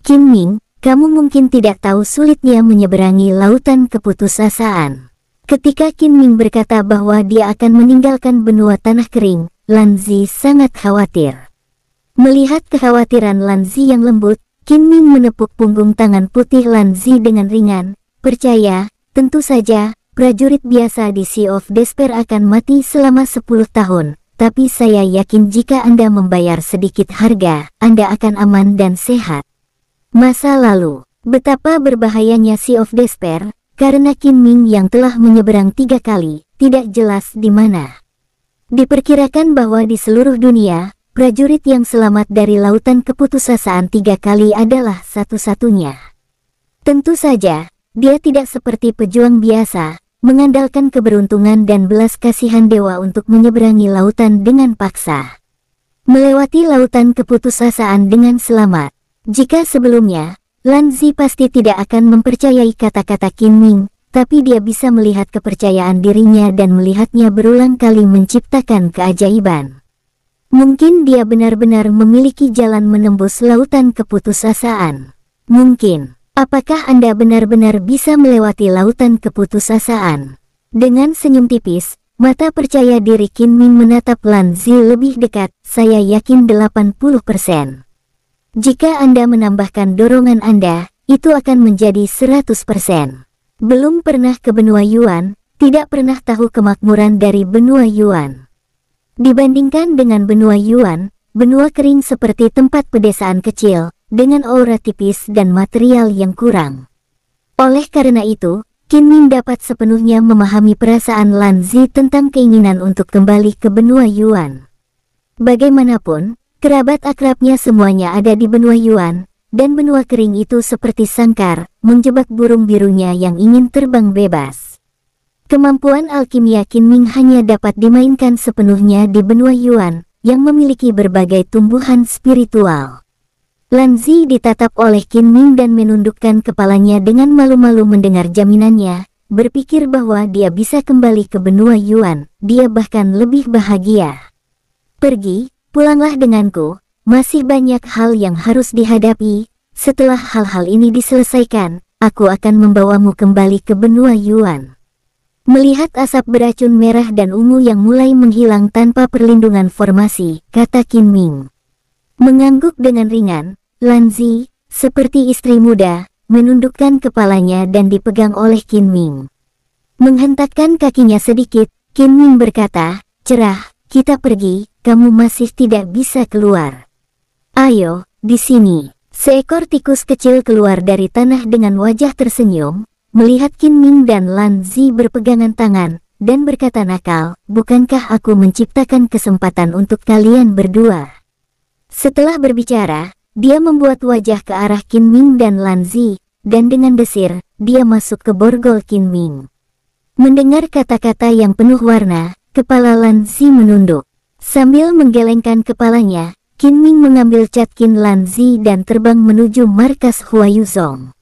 Kim Ming, kamu mungkin tidak tahu sulitnya menyeberangi lautan keputusasaan. Ketika Kim Ming berkata bahwa dia akan meninggalkan benua tanah kering, Lan Zi sangat khawatir. Melihat kekhawatiran Lan Zi yang lembut, Kim Ming menepuk punggung tangan putih Lan Zi dengan ringan. Percaya, tentu saja, prajurit biasa di Sea of Despair akan mati selama 10 tahun. Tapi saya yakin jika Anda membayar sedikit harga, Anda akan aman dan sehat. Masa lalu, betapa berbahayanya Sea of Despair, karena Kim Ming yang telah menyeberang tiga kali, tidak jelas di mana. Diperkirakan bahwa di seluruh dunia, prajurit yang selamat dari lautan keputusasaan tiga kali adalah satu-satunya. Tentu saja, dia tidak seperti pejuang biasa, mengandalkan keberuntungan dan belas kasihan dewa untuk menyeberangi lautan dengan paksa. Melewati lautan keputusasaan dengan selamat. Jika sebelumnya, Lanzi pasti tidak akan mempercayai kata-kata Qin Ming, tapi dia bisa melihat kepercayaan dirinya dan melihatnya berulang kali menciptakan keajaiban. Mungkin dia benar-benar memiliki jalan menembus lautan keputusasaan. Mungkin. Apakah Anda benar-benar bisa melewati lautan keputusasaan? Dengan senyum tipis, mata percaya diri Qin Min menatap Lan Zi lebih dekat, saya yakin 80%. Jika Anda menambahkan dorongan Anda, itu akan menjadi 100%. Belum pernah ke benua Yuan, tidak pernah tahu kemakmuran dari benua Yuan. Dibandingkan dengan benua Yuan, benua kering seperti tempat pedesaan kecil, dengan aura tipis dan material yang kurang. Oleh karena itu, Qin Min dapat sepenuhnya memahami perasaan Lan Zi tentang keinginan untuk kembali ke benua Yuan. Bagaimanapun, kerabat akrabnya semuanya ada di benua Yuan, dan benua kering itu seperti sangkar, menjebak burung birunya yang ingin terbang bebas. Kemampuan alkimia Qin Ming hanya dapat dimainkan sepenuhnya di benua Yuan, yang memiliki berbagai tumbuhan spiritual. Lanzi ditatap oleh Qin Ming dan menundukkan kepalanya dengan malu-malu mendengar jaminannya, berpikir bahwa dia bisa kembali ke benua Yuan, dia bahkan lebih bahagia. Pergi, pulanglah denganku, masih banyak hal yang harus dihadapi, setelah hal-hal ini diselesaikan, aku akan membawamu kembali ke benua Yuan. Melihat asap beracun merah dan ungu yang mulai menghilang tanpa perlindungan formasi, kata Qin Ming. Mengangguk dengan ringan, Lanzi, seperti istri muda, menundukkan kepalanya dan dipegang oleh Qin Ming. Menghentakkan kakinya sedikit, Qin Ming berkata, cerah, kita pergi, kamu masih tidak bisa keluar. Ayo, di sini. Seekor tikus kecil keluar dari tanah dengan wajah tersenyum, melihat Qin Ming dan Lan Zi berpegangan tangan, dan berkata nakal, bukankah aku menciptakan kesempatan untuk kalian berdua? Setelah berbicara, dia membuat wajah ke arah Qin Ming dan Lan Zi, dan dengan desir, dia masuk ke borgol Qin Ming. Mendengar kata-kata yang penuh warna, kepala Lan Zi menunduk. Sambil menggelengkan kepalanya, Qin Ming mengambil cat Qin Lan Zi dan terbang menuju markas Yuzong.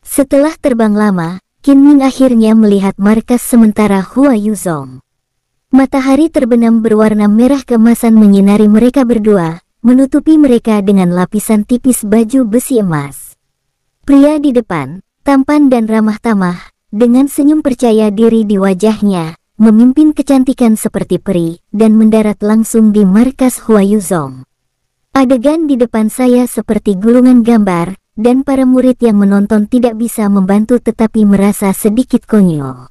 Setelah terbang lama, Qin Ming akhirnya melihat markas sementara Hua Yuzong. Matahari terbenam berwarna merah keemasan menyinari mereka berdua, menutupi mereka dengan lapisan tipis baju besi emas. Pria di depan, tampan dan ramah tamah, dengan senyum percaya diri di wajahnya, memimpin kecantikan seperti peri dan mendarat langsung di markas Huayuzong. Adegan di depan saya seperti gulungan gambar, dan para murid yang menonton tidak bisa membantu tetapi merasa sedikit konyol.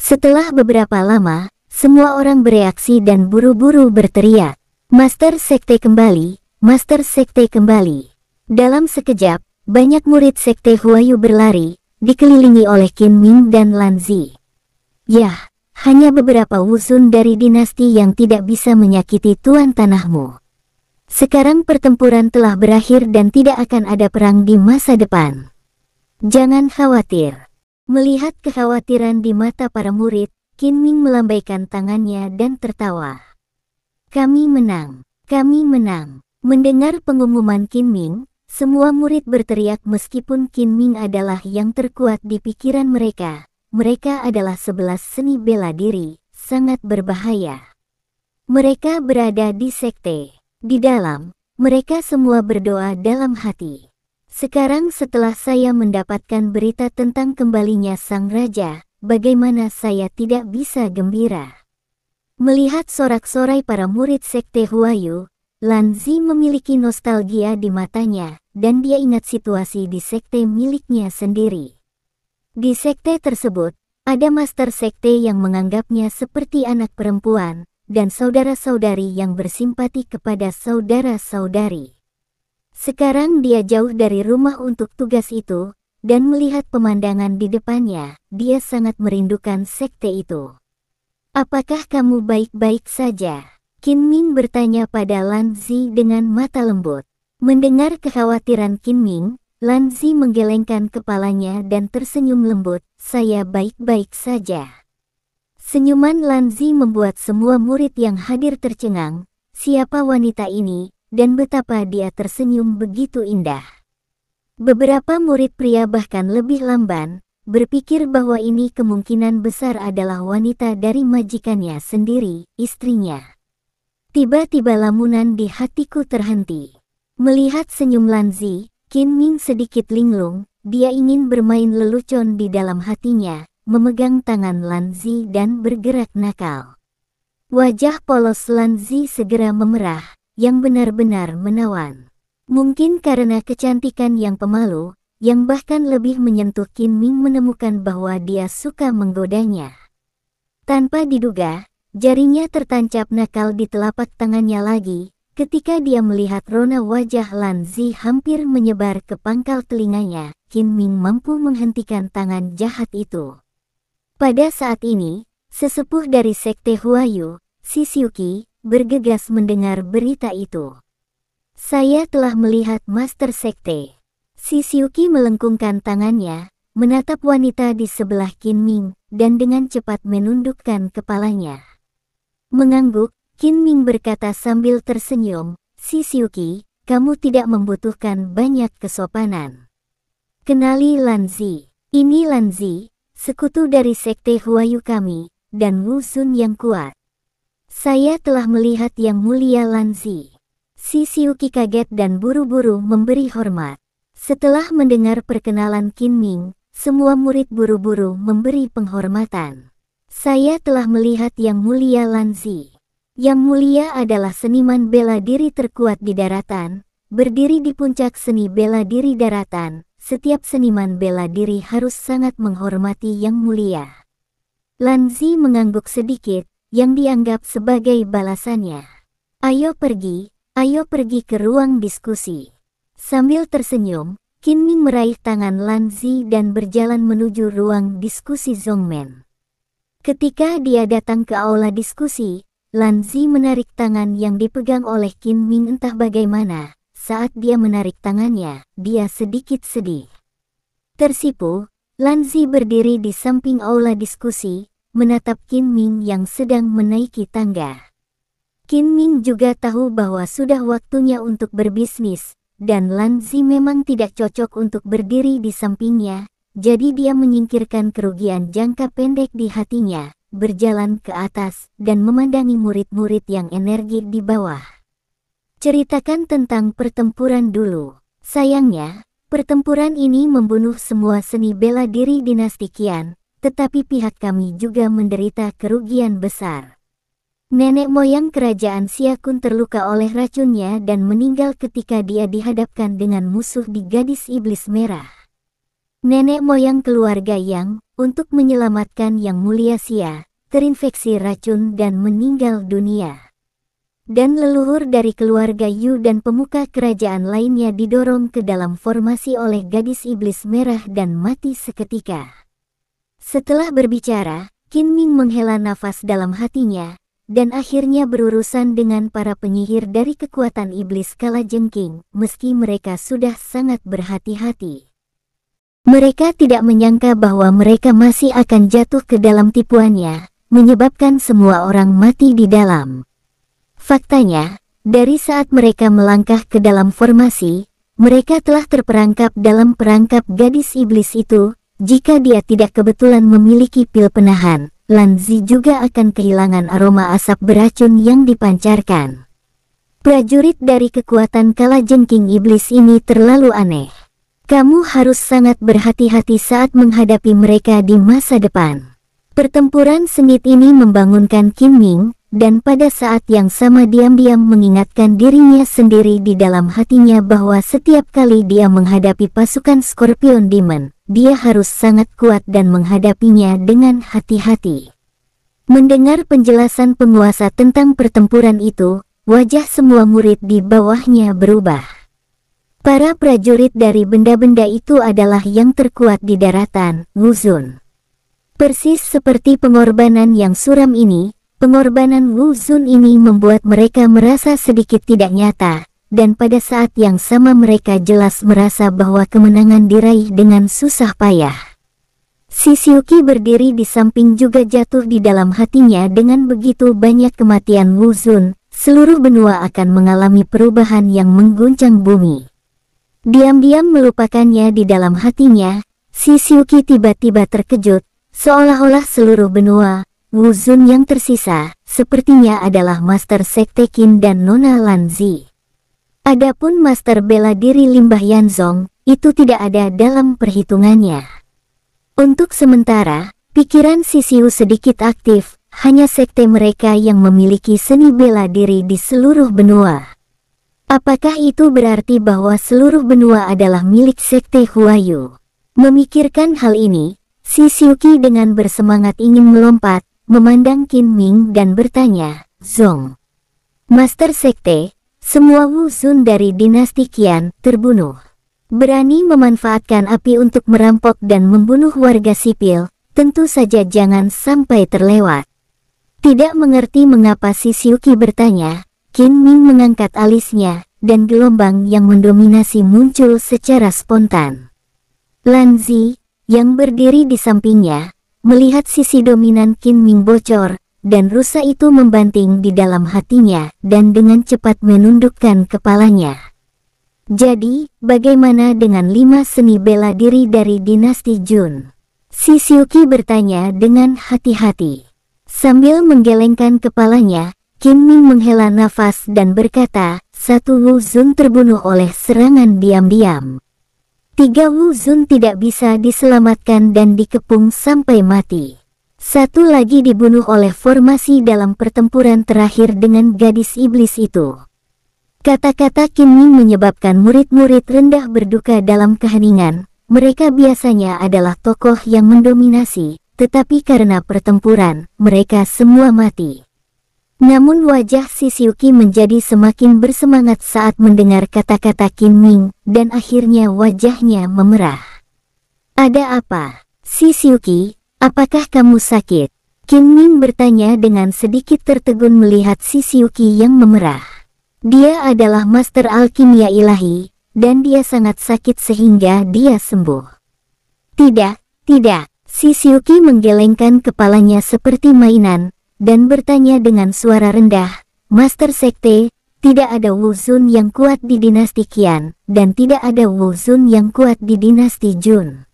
Setelah beberapa lama, semua orang bereaksi dan buru-buru berteriak. Master Sekte kembali, Master Sekte kembali. Dalam sekejap, banyak murid Sekte Huayu berlari, dikelilingi oleh Qin Ming dan Lan Zi. Yah, hanya beberapa wusun dari dinasti yang tidak bisa menyakiti tuan tanahmu. Sekarang pertempuran telah berakhir dan tidak akan ada perang di masa depan. Jangan khawatir. Melihat kekhawatiran di mata para murid, Qin Ming melambaikan tangannya dan tertawa. Kami menang. Kami menang. Mendengar pengumuman Qin Ming, semua murid berteriak meskipun Qin Ming adalah yang terkuat di pikiran mereka. Mereka adalah sebelas seni bela diri, sangat berbahaya. Mereka berada di sekte. Di dalam, mereka semua berdoa dalam hati. Sekarang setelah saya mendapatkan berita tentang kembalinya sang raja, bagaimana saya tidak bisa gembira? Melihat sorak-sorai para murid Sekte Huayu, Lanzi memiliki nostalgia di matanya, dan dia ingat situasi di Sekte miliknya sendiri. Di Sekte tersebut, ada Master Sekte yang menganggapnya seperti anak perempuan, dan saudara-saudari yang bersimpati kepada saudara-saudari. Sekarang dia jauh dari rumah untuk tugas itu, dan melihat pemandangan di depannya, dia sangat merindukan Sekte itu. Apakah kamu baik-baik saja? Kim Ming bertanya pada Lan Zi dengan mata lembut. Mendengar kekhawatiran Kim Ming, Lan Zi menggelengkan kepalanya dan tersenyum lembut, saya baik-baik saja. Senyuman Lan Zi membuat semua murid yang hadir tercengang, siapa wanita ini, dan betapa dia tersenyum begitu indah. Beberapa murid pria bahkan lebih lamban, berpikir bahwa ini kemungkinan besar adalah wanita dari majikannya sendiri, istrinya. Tiba-tiba lamunan di hatiku terhenti. Melihat senyum Lanzi, Qin Ming sedikit linglung, dia ingin bermain lelucon di dalam hatinya, memegang tangan Lanzi dan bergerak nakal. Wajah polos Lanzi segera memerah, yang benar-benar menawan. Mungkin karena kecantikan yang pemalu, yang bahkan lebih menyentuh Qin Ming menemukan bahwa dia suka menggodanya. Tanpa diduga, jarinya tertancap nakal di telapak tangannya lagi, ketika dia melihat rona wajah Lan Zi hampir menyebar ke pangkal telinganya, Qin Ming mampu menghentikan tangan jahat itu. Pada saat ini, sesepuh dari Sekte Huayu, Siuki, bergegas mendengar berita itu. Saya telah melihat Master Sekte. Siuki melengkungkan tangannya, menatap wanita di sebelah Kin Ming, dan dengan cepat menundukkan kepalanya. Mengangguk, Kin Ming berkata sambil tersenyum, Siuki, kamu tidak membutuhkan banyak kesopanan. Kenali Lanzi. Ini Lanzi, sekutu dari Sekte Huayu kami, dan Wusun yang kuat. Saya telah melihat Yang Mulia Lanzi. Siuki kaget dan buru-buru memberi hormat. Setelah mendengar perkenalan Qin Ming, semua murid buru-buru memberi penghormatan. Saya telah melihat Yang Mulia Lanzi. Yang Mulia adalah seniman bela diri terkuat di daratan, berdiri di puncak seni bela diri daratan. Setiap seniman bela diri harus sangat menghormati Yang Mulia. Lanzi mengangguk sedikit, yang dianggap sebagai balasannya. Ayo pergi, ayo pergi ke ruang diskusi. Sambil tersenyum, Qin Ming meraih tangan Lan Zi dan berjalan menuju ruang diskusi Zongmen. Ketika dia datang ke aula diskusi, Lan Zi menarik tangan yang dipegang oleh Qin Ming entah bagaimana. Saat dia menarik tangannya, dia sedikit sedih. Tersipu, Lan Zi berdiri di samping aula diskusi, menatap Qin Ming yang sedang menaiki tangga. Qin Ming juga tahu bahwa sudah waktunya untuk berbisnis, dan Lanzi memang tidak cocok untuk berdiri di sampingnya, jadi dia menyingkirkan kerugian jangka pendek di hatinya, berjalan ke atas, dan memandangi murid-murid yang energi di bawah. Ceritakan tentang pertempuran dulu. Sayangnya, pertempuran ini membunuh semua seni bela diri dinasti Kian, tetapi pihak kami juga menderita kerugian besar. Nenek moyang kerajaan Siakun terluka oleh racunnya dan meninggal ketika dia dihadapkan dengan musuh di gadis iblis merah. Nenek moyang keluarga Yang, untuk menyelamatkan Yang Mulia Sia, terinfeksi racun dan meninggal dunia. Dan leluhur dari keluarga Yu dan pemuka kerajaan lainnya didorong ke dalam formasi oleh gadis iblis merah dan mati seketika. Setelah berbicara, Qin Ming menghela nafas dalam hatinya, dan akhirnya berurusan dengan para penyihir dari kekuatan iblis kala jengking, meski mereka sudah sangat berhati-hati. Mereka tidak menyangka bahwa mereka masih akan jatuh ke dalam tipuannya, menyebabkan semua orang mati di dalam. Faktanya, dari saat mereka melangkah ke dalam formasi, mereka telah terperangkap dalam perangkap gadis iblis itu, jika dia tidak kebetulan memiliki pil penahan, Lanzi juga akan kehilangan aroma asap beracun yang dipancarkan. Prajurit dari kekuatan kala jengking iblis ini terlalu aneh. Kamu harus sangat berhati-hati saat menghadapi mereka di masa depan. Pertempuran sengit ini membangunkan Kim Ming, dan pada saat yang sama diam-diam mengingatkan dirinya sendiri di dalam hatinya bahwa setiap kali dia menghadapi pasukan Scorpion Demon, dia harus sangat kuat dan menghadapinya dengan hati-hati. Mendengar penjelasan penguasa tentang pertempuran itu, wajah semua murid di bawahnya berubah. Para prajurit dari benda-benda itu adalah yang terkuat di daratan, Wuzun. Persis seperti pengorbanan yang suram ini, Pengorbanan Wuzun ini membuat mereka merasa sedikit tidak nyata, dan pada saat yang sama mereka jelas merasa bahwa kemenangan diraih dengan susah payah. Siuki berdiri di samping juga jatuh di dalam hatinya dengan begitu banyak kematian Wuzun, seluruh benua akan mengalami perubahan yang mengguncang bumi. Diam-diam melupakannya di dalam hatinya, Siuki tiba-tiba terkejut, seolah-olah seluruh benua, Wuzun yang tersisa, sepertinya adalah Master Sekte Qin dan Nona Lanzi. Adapun Master bela diri Limbah Yanzong, itu tidak ada dalam perhitungannya. Untuk sementara, pikiran Sisiu sedikit aktif, hanya sekte mereka yang memiliki seni bela diri di seluruh benua. Apakah itu berarti bahwa seluruh benua adalah milik sekte Huayu? Memikirkan hal ini, Sisiuki dengan bersemangat ingin melompat, memandang Qin Ming dan bertanya, Zong. Master Sekte, semua wusun dari dinasti Qian terbunuh. Berani memanfaatkan api untuk merampok dan membunuh warga sipil, tentu saja jangan sampai terlewat. Tidak mengerti mengapa si Siuki bertanya, Qin Ming mengangkat alisnya, dan gelombang yang mendominasi muncul secara spontan. Lanzi, yang berdiri di sampingnya, Melihat sisi dominan Qin Ming bocor, dan rusa itu membanting di dalam hatinya dan dengan cepat menundukkan kepalanya. Jadi, bagaimana dengan lima seni bela diri dari dinasti Jun? Si Siuki bertanya dengan hati-hati. Sambil menggelengkan kepalanya, Qin Ming menghela nafas dan berkata, satu Wu Zun terbunuh oleh serangan diam-diam. Tiga Wuzun tidak bisa diselamatkan dan dikepung sampai mati. Satu lagi dibunuh oleh formasi dalam pertempuran terakhir dengan gadis iblis itu. Kata-kata Kim Ming menyebabkan murid-murid rendah berduka dalam keheningan. Mereka biasanya adalah tokoh yang mendominasi, tetapi karena pertempuran, mereka semua mati. Namun wajah Siuki menjadi semakin bersemangat saat mendengar kata-kata Kim Ming, dan akhirnya wajahnya memerah. Ada apa? Siuki? apakah kamu sakit? Kim Ming bertanya dengan sedikit tertegun melihat Siuki yang memerah. Dia adalah master alkimia ilahi, dan dia sangat sakit sehingga dia sembuh. Tidak, tidak, Siuki menggelengkan kepalanya seperti mainan, dan bertanya dengan suara rendah, Master Sekte, tidak ada wuzun yang kuat di dinasti Qian, dan tidak ada wuzun yang kuat di dinasti Jun.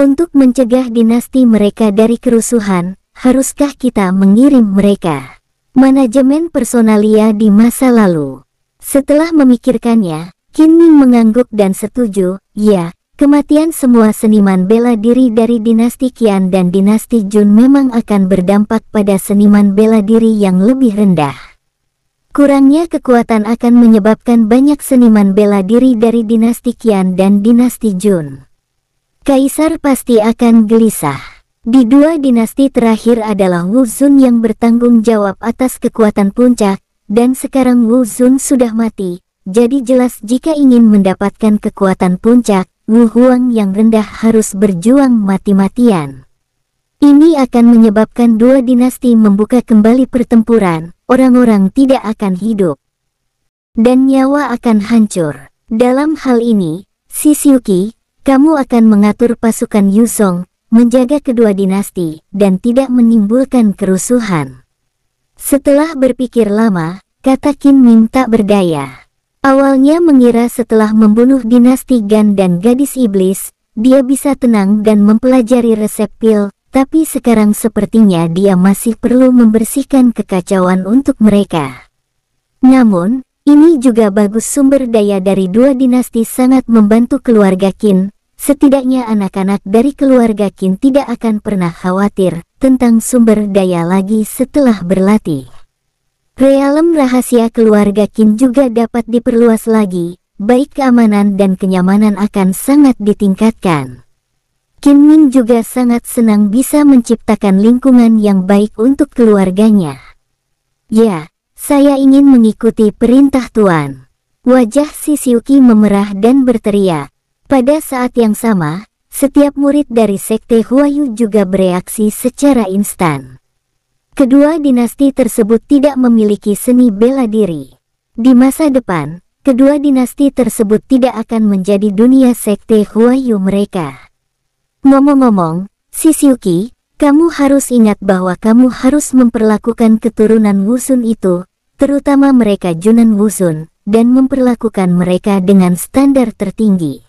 Untuk mencegah dinasti mereka dari kerusuhan, haruskah kita mengirim mereka? Manajemen personalia di masa lalu. Setelah memikirkannya, Qin Ming mengangguk dan setuju, ya, Kematian semua seniman bela diri dari dinasti Qian dan dinasti Jun memang akan berdampak pada seniman bela diri yang lebih rendah. Kurangnya kekuatan akan menyebabkan banyak seniman bela diri dari dinasti Qian dan dinasti Jun. Kaisar pasti akan gelisah. Di dua dinasti terakhir adalah Wu Zun yang bertanggung jawab atas kekuatan puncak, dan sekarang Wu Zun sudah mati, jadi jelas jika ingin mendapatkan kekuatan puncak, Wu Huang yang rendah harus berjuang mati-matian. Ini akan menyebabkan dua dinasti membuka kembali pertempuran, orang-orang tidak akan hidup. Dan nyawa akan hancur. Dalam hal ini, Si Siuki, kamu akan mengatur pasukan Yusong, menjaga kedua dinasti, dan tidak menimbulkan kerusuhan. Setelah berpikir lama, kata Kim Ming tak berdaya. Awalnya mengira setelah membunuh dinasti Gan dan gadis iblis, dia bisa tenang dan mempelajari resep pil, tapi sekarang sepertinya dia masih perlu membersihkan kekacauan untuk mereka. Namun, ini juga bagus sumber daya dari dua dinasti sangat membantu keluarga Kin, setidaknya anak-anak dari keluarga Kin tidak akan pernah khawatir tentang sumber daya lagi setelah berlatih. Realem rahasia keluarga Kim juga dapat diperluas lagi, baik keamanan dan kenyamanan akan sangat ditingkatkan. Kim Min juga sangat senang bisa menciptakan lingkungan yang baik untuk keluarganya. Ya, saya ingin mengikuti perintah Tuan. Wajah si Siuki memerah dan berteriak. Pada saat yang sama, setiap murid dari Sekte Huayu juga bereaksi secara instan. Kedua dinasti tersebut tidak memiliki seni bela diri. Di masa depan, kedua dinasti tersebut tidak akan menjadi dunia sekte Huayu mereka. Ngomong-ngomong, Shizuki, kamu harus ingat bahwa kamu harus memperlakukan keturunan Wusun itu, terutama mereka Junan Wusun, dan memperlakukan mereka dengan standar tertinggi.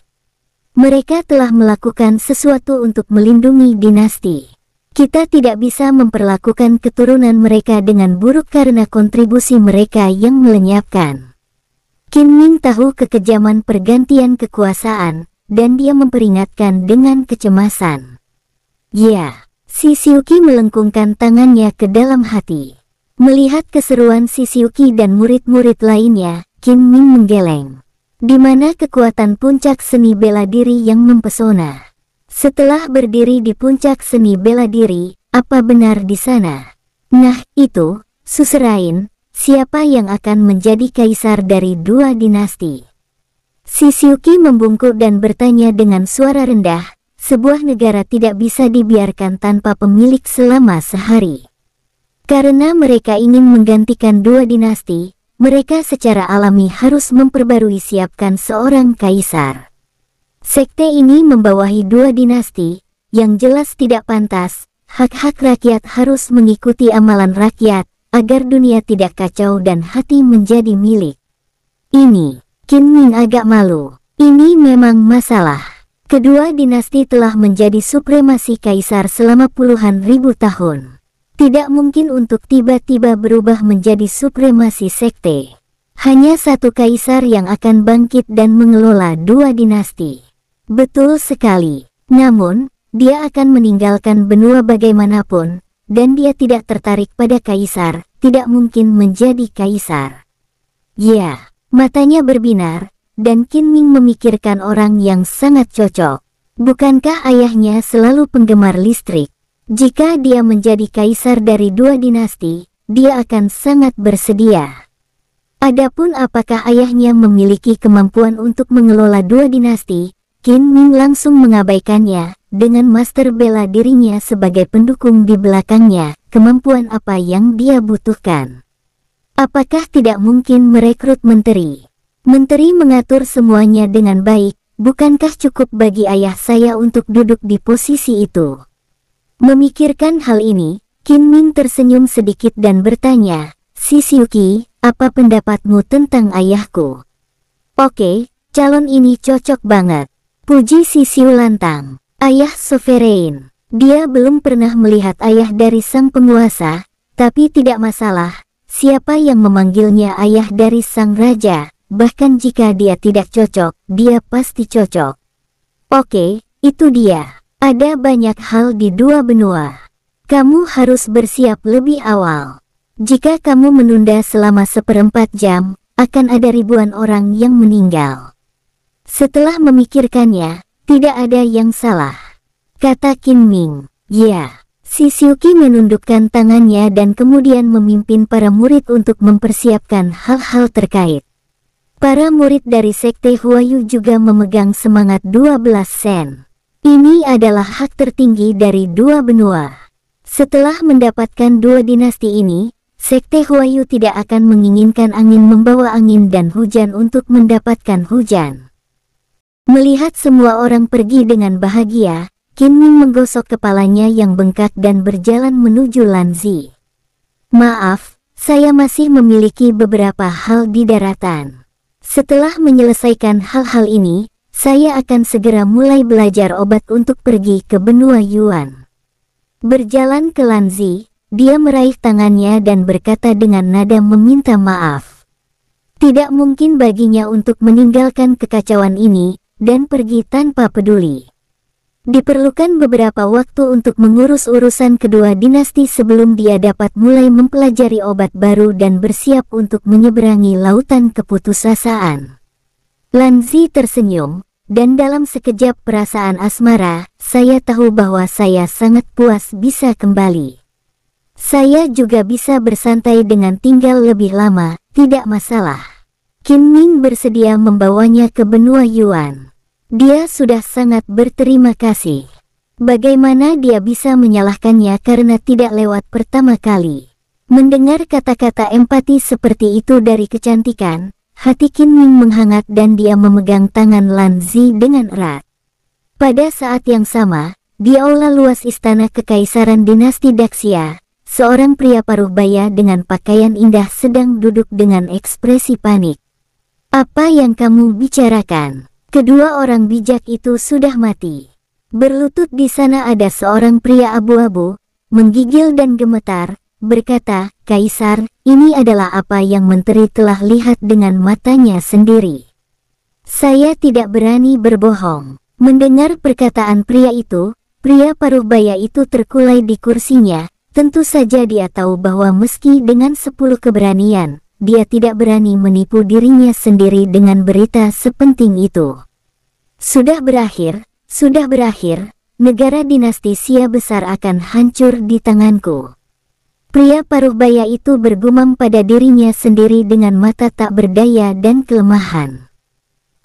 Mereka telah melakukan sesuatu untuk melindungi dinasti kita tidak bisa memperlakukan keturunan mereka dengan buruk karena kontribusi mereka yang melenyapkan. Qin Ming tahu kekejaman pergantian kekuasaan, dan dia memperingatkan dengan kecemasan. Ya, si Siuki melengkungkan tangannya ke dalam hati. Melihat keseruan si Siuki dan murid-murid lainnya, Qin Ming menggeleng. Di mana kekuatan puncak seni bela diri yang mempesona. Setelah berdiri di puncak seni bela diri, apa benar di sana? Nah, itu, suserain, siapa yang akan menjadi kaisar dari dua dinasti? Siuki membungkuk dan bertanya dengan suara rendah, sebuah negara tidak bisa dibiarkan tanpa pemilik selama sehari. Karena mereka ingin menggantikan dua dinasti, mereka secara alami harus memperbarui siapkan seorang kaisar. Sekte ini membawahi dua dinasti, yang jelas tidak pantas, hak-hak rakyat harus mengikuti amalan rakyat, agar dunia tidak kacau dan hati menjadi milik. Ini, Qin Ming agak malu, ini memang masalah. Kedua dinasti telah menjadi supremasi kaisar selama puluhan ribu tahun. Tidak mungkin untuk tiba-tiba berubah menjadi supremasi sekte. Hanya satu kaisar yang akan bangkit dan mengelola dua dinasti. Betul sekali. Namun, dia akan meninggalkan benua bagaimanapun, dan dia tidak tertarik pada kaisar, tidak mungkin menjadi kaisar. Ya, matanya berbinar, dan Qin Ming memikirkan orang yang sangat cocok. Bukankah ayahnya selalu penggemar listrik? Jika dia menjadi kaisar dari dua dinasti, dia akan sangat bersedia. Adapun apakah ayahnya memiliki kemampuan untuk mengelola dua dinasti, Qin Ming langsung mengabaikannya, dengan master bela dirinya sebagai pendukung di belakangnya, kemampuan apa yang dia butuhkan. Apakah tidak mungkin merekrut menteri? Menteri mengatur semuanya dengan baik, bukankah cukup bagi ayah saya untuk duduk di posisi itu? Memikirkan hal ini, Qin Ming tersenyum sedikit dan bertanya, Siuki, apa pendapatmu tentang ayahku? Oke, calon ini cocok banget. Puji Sisiu lantang, ayah sovereign. Dia belum pernah melihat ayah dari sang penguasa, tapi tidak masalah, siapa yang memanggilnya ayah dari sang raja, bahkan jika dia tidak cocok, dia pasti cocok. Oke, itu dia. Ada banyak hal di dua benua. Kamu harus bersiap lebih awal. Jika kamu menunda selama seperempat jam, akan ada ribuan orang yang meninggal. Setelah memikirkannya, tidak ada yang salah. Kata Kim Ming, ya. Si Siuki menundukkan tangannya dan kemudian memimpin para murid untuk mempersiapkan hal-hal terkait. Para murid dari Sekte Huayu juga memegang semangat 12 sen. Ini adalah hak tertinggi dari dua benua. Setelah mendapatkan dua dinasti ini, Sekte Huayu tidak akan menginginkan angin membawa angin dan hujan untuk mendapatkan hujan. Melihat semua orang pergi dengan bahagia, Kim Ming menggosok kepalanya yang bengkak dan berjalan menuju Lanzi. Maaf, saya masih memiliki beberapa hal di daratan. Setelah menyelesaikan hal-hal ini, saya akan segera mulai belajar obat untuk pergi ke benua Yuan. Berjalan ke Lanzi, dia meraih tangannya dan berkata dengan nada meminta maaf. Tidak mungkin baginya untuk meninggalkan kekacauan ini, dan pergi tanpa peduli. Diperlukan beberapa waktu untuk mengurus urusan kedua dinasti sebelum dia dapat mulai mempelajari obat baru dan bersiap untuk menyeberangi lautan keputusasaan. Lanzi tersenyum, dan dalam sekejap perasaan asmara, saya tahu bahwa saya sangat puas bisa kembali. Saya juga bisa bersantai dengan tinggal lebih lama, tidak masalah. Kin Ming bersedia membawanya ke benua Yuan. Dia sudah sangat berterima kasih. Bagaimana dia bisa menyalahkannya karena tidak lewat pertama kali. Mendengar kata-kata empati seperti itu dari kecantikan, hati Qin Ming menghangat dan dia memegang tangan Lan Zi dengan erat. Pada saat yang sama, di aula luas istana kekaisaran dinasti Daxia, seorang pria paruh baya dengan pakaian indah sedang duduk dengan ekspresi panik. Apa yang kamu bicarakan? Kedua orang bijak itu sudah mati. Berlutut di sana ada seorang pria abu-abu, menggigil dan gemetar, berkata, Kaisar, ini adalah apa yang menteri telah lihat dengan matanya sendiri. Saya tidak berani berbohong. Mendengar perkataan pria itu, pria paruh baya itu terkulai di kursinya, tentu saja dia tahu bahwa meski dengan sepuluh keberanian, dia tidak berani menipu dirinya sendiri dengan berita sepenting itu. Sudah berakhir, sudah berakhir, negara dinasti Sia besar akan hancur di tanganku. Pria paruh baya itu bergumam pada dirinya sendiri dengan mata tak berdaya dan kelemahan.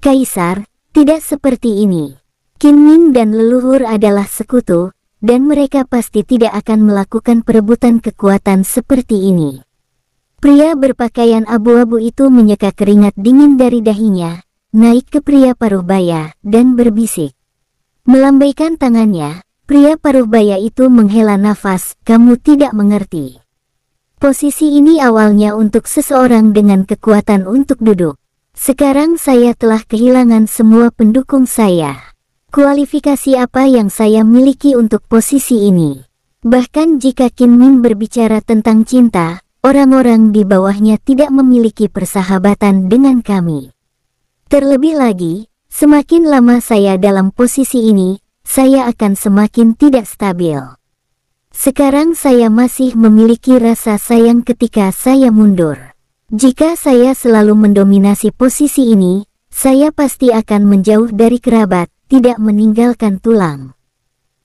Kaisar, tidak seperti ini. Qin Min dan leluhur adalah sekutu, dan mereka pasti tidak akan melakukan perebutan kekuatan seperti ini. Pria berpakaian abu-abu itu menyeka keringat dingin dari dahinya, naik ke pria paruh baya, dan berbisik. Melambaikan tangannya, pria paruh baya itu menghela nafas, kamu tidak mengerti. Posisi ini awalnya untuk seseorang dengan kekuatan untuk duduk. Sekarang saya telah kehilangan semua pendukung saya. Kualifikasi apa yang saya miliki untuk posisi ini? Bahkan jika Kim Min berbicara tentang cinta, orang-orang di bawahnya tidak memiliki persahabatan dengan kami. Terlebih lagi, semakin lama saya dalam posisi ini, saya akan semakin tidak stabil. Sekarang saya masih memiliki rasa sayang ketika saya mundur. Jika saya selalu mendominasi posisi ini, saya pasti akan menjauh dari kerabat, tidak meninggalkan tulang.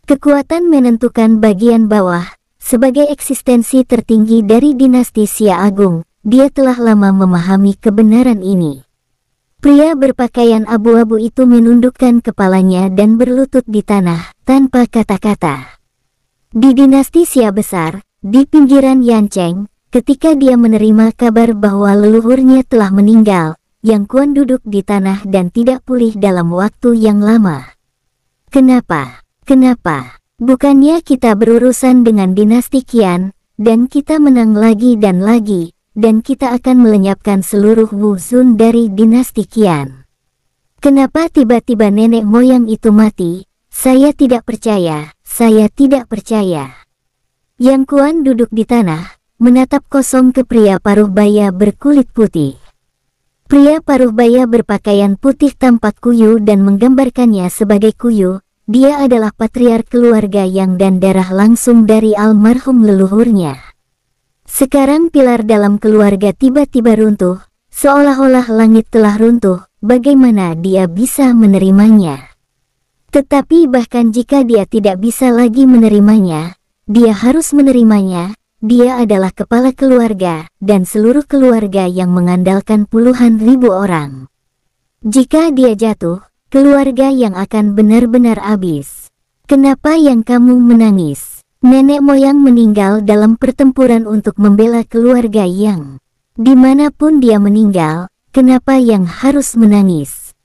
Kekuatan menentukan bagian bawah, sebagai eksistensi tertinggi dari dinasti Xia Agung, dia telah lama memahami kebenaran ini. Pria berpakaian abu-abu itu menundukkan kepalanya dan berlutut di tanah tanpa kata-kata. Di dinasti Xia besar, di pinggiran Yancheng, ketika dia menerima kabar bahwa leluhurnya telah meninggal, Yang Kuan duduk di tanah dan tidak pulih dalam waktu yang lama. Kenapa? Kenapa? Bukannya kita berurusan dengan dinasti Qian, dan kita menang lagi dan lagi, dan kita akan melenyapkan seluruh Wuzun dari dinasti Qian. Kenapa tiba-tiba nenek moyang itu mati? Saya tidak percaya, saya tidak percaya. Yang Kuan duduk di tanah, menatap kosong ke pria paruh baya berkulit putih. Pria paruh baya berpakaian putih tampak kuyu dan menggambarkannya sebagai kuyu, dia adalah patriark keluarga yang dan darah langsung dari almarhum leluhurnya. Sekarang pilar dalam keluarga tiba-tiba runtuh, seolah-olah langit telah runtuh, bagaimana dia bisa menerimanya. Tetapi bahkan jika dia tidak bisa lagi menerimanya, dia harus menerimanya, dia adalah kepala keluarga dan seluruh keluarga yang mengandalkan puluhan ribu orang. Jika dia jatuh, keluarga yang akan benar-benar habis. Kenapa yang kamu menangis? Nenek moyang meninggal dalam pertempuran untuk membela keluarga yang dimanapun dia meninggal, kenapa yang harus menangis?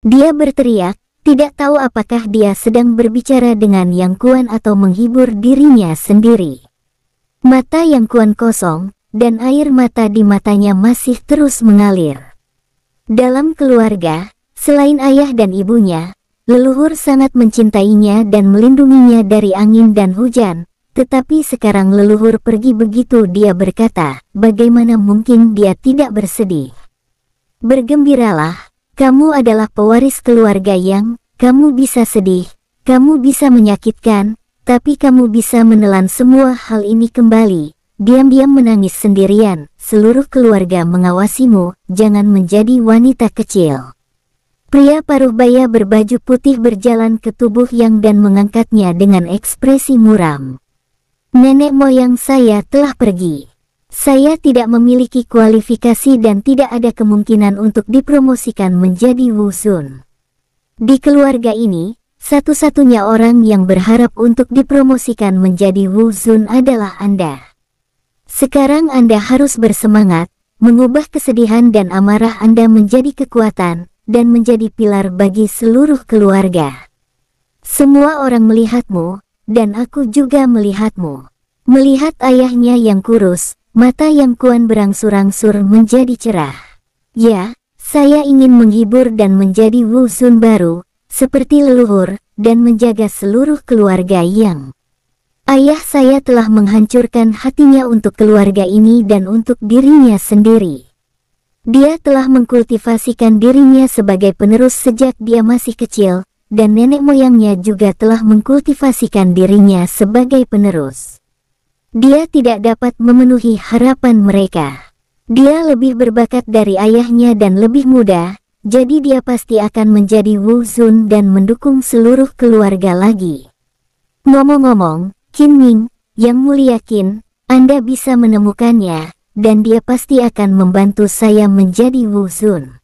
Dia berteriak, tidak tahu apakah dia sedang berbicara dengan Yang Kuan atau menghibur dirinya sendiri. Mata Yang Kuan kosong, dan air mata di matanya masih terus mengalir. Dalam keluarga, Selain ayah dan ibunya, leluhur sangat mencintainya dan melindunginya dari angin dan hujan. Tetapi sekarang leluhur pergi begitu dia berkata, bagaimana mungkin dia tidak bersedih. Bergembiralah, kamu adalah pewaris keluarga yang, kamu bisa sedih, kamu bisa menyakitkan, tapi kamu bisa menelan semua hal ini kembali. Diam-diam menangis sendirian, seluruh keluarga mengawasimu, jangan menjadi wanita kecil. Pria paruh baya berbaju putih berjalan ke tubuh Yang dan mengangkatnya dengan ekspresi muram. Nenek moyang saya telah pergi. Saya tidak memiliki kualifikasi dan tidak ada kemungkinan untuk dipromosikan menjadi wusun. Di keluarga ini, satu-satunya orang yang berharap untuk dipromosikan menjadi wusun adalah Anda. Sekarang Anda harus bersemangat, mengubah kesedihan dan amarah Anda menjadi kekuatan, dan menjadi pilar bagi seluruh keluarga. Semua orang melihatmu, dan aku juga melihatmu. Melihat ayahnya yang kurus, mata yang kuan berangsur-angsur menjadi cerah. Ya, saya ingin menghibur dan menjadi wusun baru, seperti leluhur, dan menjaga seluruh keluarga yang... Ayah saya telah menghancurkan hatinya untuk keluarga ini dan untuk dirinya sendiri. Dia telah mengkultivasikan dirinya sebagai penerus sejak dia masih kecil, dan nenek moyangnya juga telah mengkultivasikan dirinya sebagai penerus. Dia tidak dapat memenuhi harapan mereka. Dia lebih berbakat dari ayahnya dan lebih muda, jadi dia pasti akan menjadi Wu Zun dan mendukung seluruh keluarga lagi. Ngomong-ngomong, Qin Ming, yang mulia Qin, Anda bisa menemukannya, dan dia pasti akan membantu saya menjadi wuzun.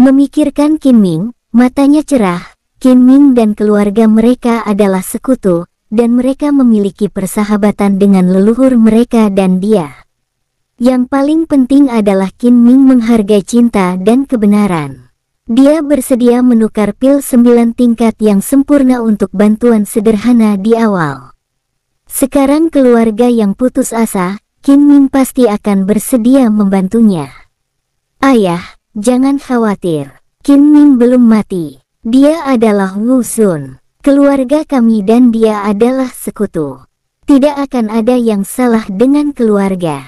Memikirkan Kim Ming, matanya cerah, Kim Ming dan keluarga mereka adalah sekutu, dan mereka memiliki persahabatan dengan leluhur mereka dan dia. Yang paling penting adalah Kim Ming menghargai cinta dan kebenaran. Dia bersedia menukar pil sembilan tingkat yang sempurna untuk bantuan sederhana di awal. Sekarang keluarga yang putus asa, Kim Min pasti akan bersedia membantunya. Ayah, jangan khawatir. Kim Min belum mati. Dia adalah Wu Sun. Keluarga kami dan dia adalah sekutu. Tidak akan ada yang salah dengan keluarga.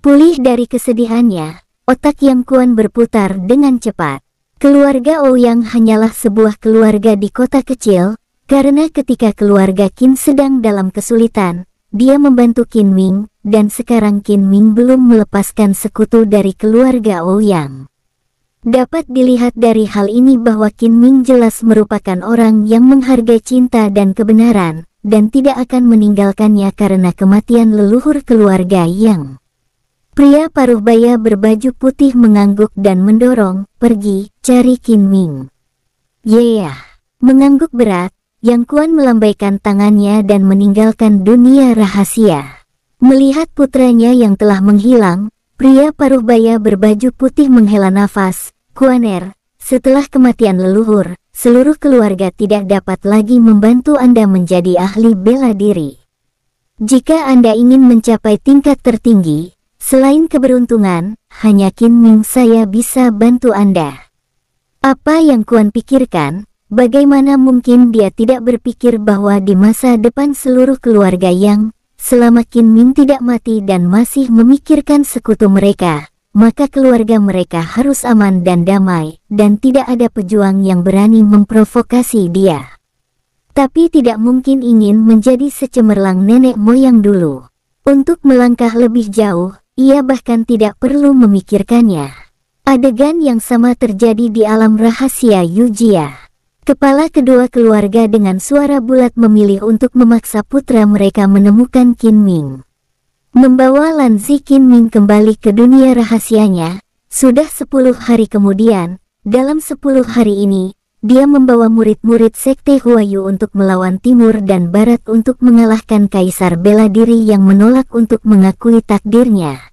Pulih dari kesedihannya, otak Yang Kuan berputar dengan cepat. Keluarga Ouyang hanyalah sebuah keluarga di kota kecil, karena ketika keluarga Kin sedang dalam kesulitan, dia membantu Qin Wing, dan sekarang Qin Wing belum melepaskan sekutu dari keluarga Ouyang. Oh Dapat dilihat dari hal ini bahwa Qin Ming jelas merupakan orang yang menghargai cinta dan kebenaran, dan tidak akan meninggalkannya karena kematian leluhur keluarga Yang. Pria paruh baya berbaju putih mengangguk dan mendorong, pergi, cari Qin Ming. Yeah, mengangguk berat, yang Kuan melambaikan tangannya dan meninggalkan dunia rahasia. Melihat putranya yang telah menghilang, pria paruh baya berbaju putih menghela nafas, Kuan Er, setelah kematian leluhur, seluruh keluarga tidak dapat lagi membantu Anda menjadi ahli bela diri. Jika Anda ingin mencapai tingkat tertinggi, selain keberuntungan, hanya Kin Ming saya bisa bantu Anda. Apa yang Kuan pikirkan, Bagaimana mungkin dia tidak berpikir bahwa di masa depan seluruh keluarga yang selama Kin Min tidak mati dan masih memikirkan sekutu mereka, maka keluarga mereka harus aman dan damai, dan tidak ada pejuang yang berani memprovokasi dia. Tapi tidak mungkin ingin menjadi secemerlang nenek moyang dulu. Untuk melangkah lebih jauh, ia bahkan tidak perlu memikirkannya. Adegan yang sama terjadi di alam rahasia Yujia. Kepala kedua keluarga dengan suara bulat memilih untuk memaksa putra mereka menemukan Qin Ming. Membawa Lanzi Qin Ming kembali ke dunia rahasianya, sudah 10 hari kemudian, dalam 10 hari ini, dia membawa murid-murid Sekte Huayu untuk melawan timur dan barat untuk mengalahkan kaisar bela diri yang menolak untuk mengakui takdirnya.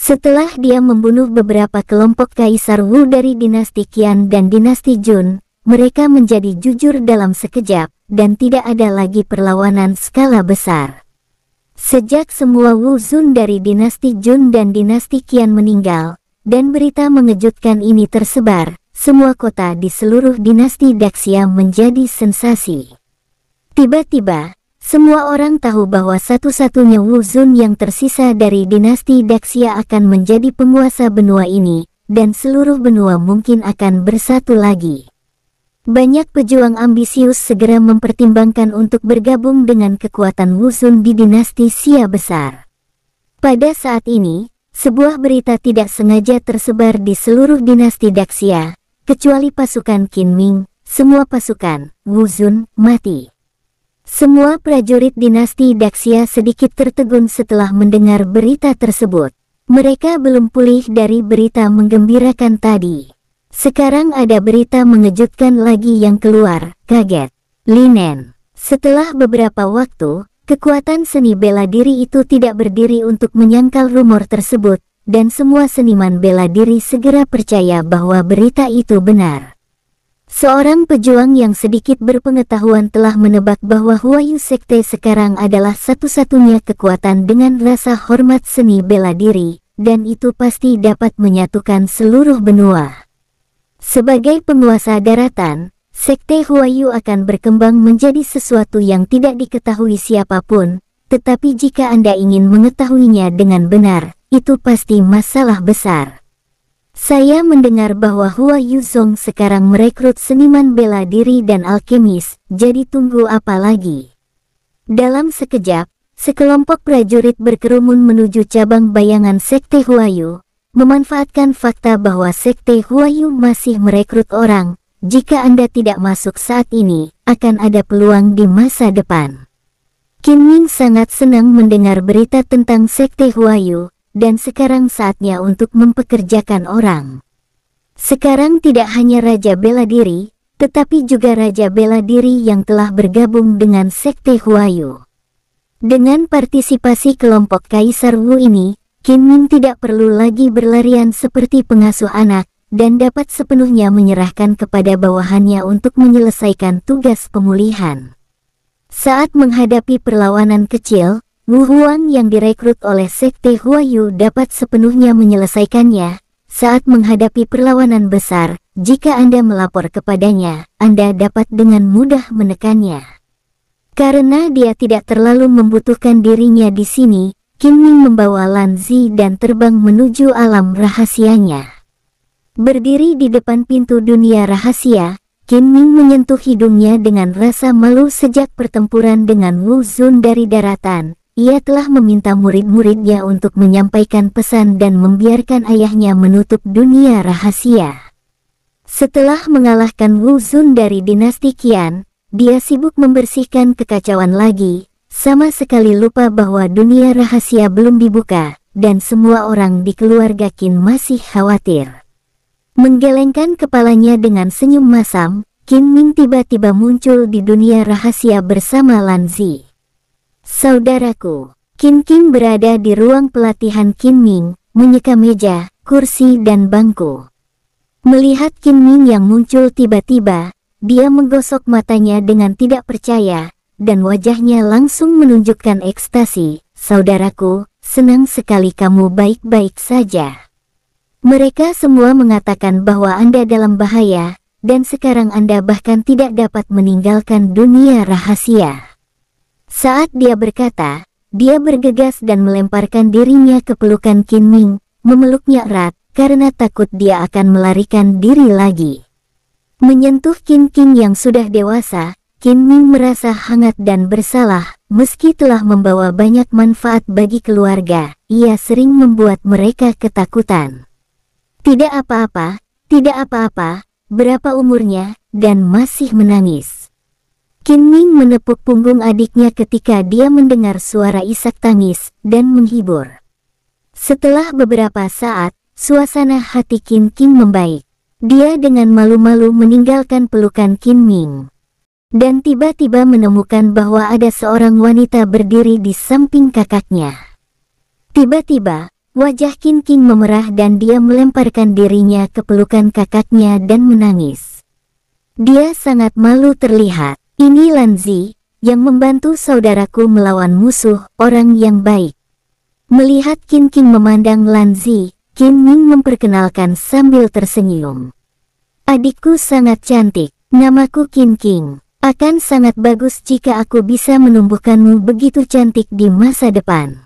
Setelah dia membunuh beberapa kelompok kaisar Wu dari dinasti Qian dan dinasti Jun, mereka menjadi jujur dalam sekejap, dan tidak ada lagi perlawanan skala besar. Sejak semua Wuzun dari dinasti Jun dan dinasti Qian meninggal, dan berita mengejutkan ini tersebar, semua kota di seluruh dinasti Daxia menjadi sensasi. Tiba-tiba, semua orang tahu bahwa satu-satunya Wuzun yang tersisa dari dinasti Daxia akan menjadi penguasa benua ini, dan seluruh benua mungkin akan bersatu lagi. Banyak pejuang ambisius segera mempertimbangkan untuk bergabung dengan kekuatan Wuzun di dinasti Xia besar. Pada saat ini, sebuah berita tidak sengaja tersebar di seluruh dinasti Daxia, kecuali pasukan Qin Ming, semua pasukan Wuzun mati. Semua prajurit dinasti Daxia sedikit tertegun setelah mendengar berita tersebut. Mereka belum pulih dari berita menggembirakan tadi. Sekarang ada berita mengejutkan lagi yang keluar, kaget. Linen. Setelah beberapa waktu, kekuatan seni bela diri itu tidak berdiri untuk menyangkal rumor tersebut, dan semua seniman bela diri segera percaya bahwa berita itu benar. Seorang pejuang yang sedikit berpengetahuan telah menebak bahwa Huayu Sekte sekarang adalah satu-satunya kekuatan dengan rasa hormat seni bela diri, dan itu pasti dapat menyatukan seluruh benua. Sebagai penguasa daratan, Sekte Huayu akan berkembang menjadi sesuatu yang tidak diketahui siapapun, tetapi jika Anda ingin mengetahuinya dengan benar, itu pasti masalah besar. Saya mendengar bahwa Hua Yuzong sekarang merekrut seniman bela diri dan alkemis, jadi tunggu apa lagi? Dalam sekejap, sekelompok prajurit berkerumun menuju cabang bayangan Sekte Huayu, memanfaatkan fakta bahwa Sekte Huayu masih merekrut orang, jika Anda tidak masuk saat ini, akan ada peluang di masa depan. Kim Ming sangat senang mendengar berita tentang Sekte Huayu, dan sekarang saatnya untuk mempekerjakan orang. Sekarang tidak hanya Raja Bela Diri, tetapi juga Raja Bela Diri yang telah bergabung dengan Sekte Huayu. Dengan partisipasi kelompok Kaisar Wu ini, Kim Min tidak perlu lagi berlarian seperti pengasuh anak, dan dapat sepenuhnya menyerahkan kepada bawahannya untuk menyelesaikan tugas pemulihan. Saat menghadapi perlawanan kecil, Wu Huang yang direkrut oleh Sekte Huayu dapat sepenuhnya menyelesaikannya. Saat menghadapi perlawanan besar, jika Anda melapor kepadanya, Anda dapat dengan mudah menekannya. Karena dia tidak terlalu membutuhkan dirinya di sini, Qin Ming membawa Lan Zi dan terbang menuju alam rahasianya. Berdiri di depan pintu dunia rahasia, Qin Ming menyentuh hidungnya dengan rasa malu sejak pertempuran dengan Wu Zun dari daratan. Ia telah meminta murid-muridnya untuk menyampaikan pesan dan membiarkan ayahnya menutup dunia rahasia. Setelah mengalahkan Wu Zun dari dinasti Qian, dia sibuk membersihkan kekacauan lagi, sama sekali lupa bahwa dunia rahasia belum dibuka, dan semua orang di keluarga Kin masih khawatir. Menggelengkan kepalanya dengan senyum masam, Kin Ming tiba-tiba muncul di dunia rahasia bersama Lan Zi. Saudaraku, Kin Qin berada di ruang pelatihan Kin Ming, menyeka meja, kursi dan bangku. Melihat Kin Ming yang muncul tiba-tiba, dia menggosok matanya dengan tidak percaya, dan wajahnya langsung menunjukkan ekstasi. Saudaraku, senang sekali kamu baik-baik saja. Mereka semua mengatakan bahwa Anda dalam bahaya, dan sekarang Anda bahkan tidak dapat meninggalkan dunia rahasia. Saat dia berkata, dia bergegas dan melemparkan dirinya ke pelukan Qin Ming, memeluknya erat, karena takut dia akan melarikan diri lagi. Menyentuh Qin Qin yang sudah dewasa, Kim Ming merasa hangat dan bersalah, meski telah membawa banyak manfaat bagi keluarga, ia sering membuat mereka ketakutan. Tidak apa-apa, tidak apa-apa, berapa umurnya, dan masih menangis. Kim Ming menepuk punggung adiknya ketika dia mendengar suara isak tangis dan menghibur. Setelah beberapa saat, suasana hati Kim Kim membaik. Dia dengan malu-malu meninggalkan pelukan Kim Ming dan tiba-tiba menemukan bahwa ada seorang wanita berdiri di samping kakaknya. Tiba-tiba, wajah Kinking King memerah dan dia melemparkan dirinya ke pelukan kakaknya dan menangis. Dia sangat malu terlihat. Ini Lanzi, yang membantu saudaraku melawan musuh, orang yang baik. Melihat Kinking King memandang Lanzi, Kin Ming memperkenalkan sambil tersenyum. Adikku sangat cantik, namaku Kinking. King. Akan sangat bagus jika aku bisa menumbuhkanmu begitu cantik di masa depan.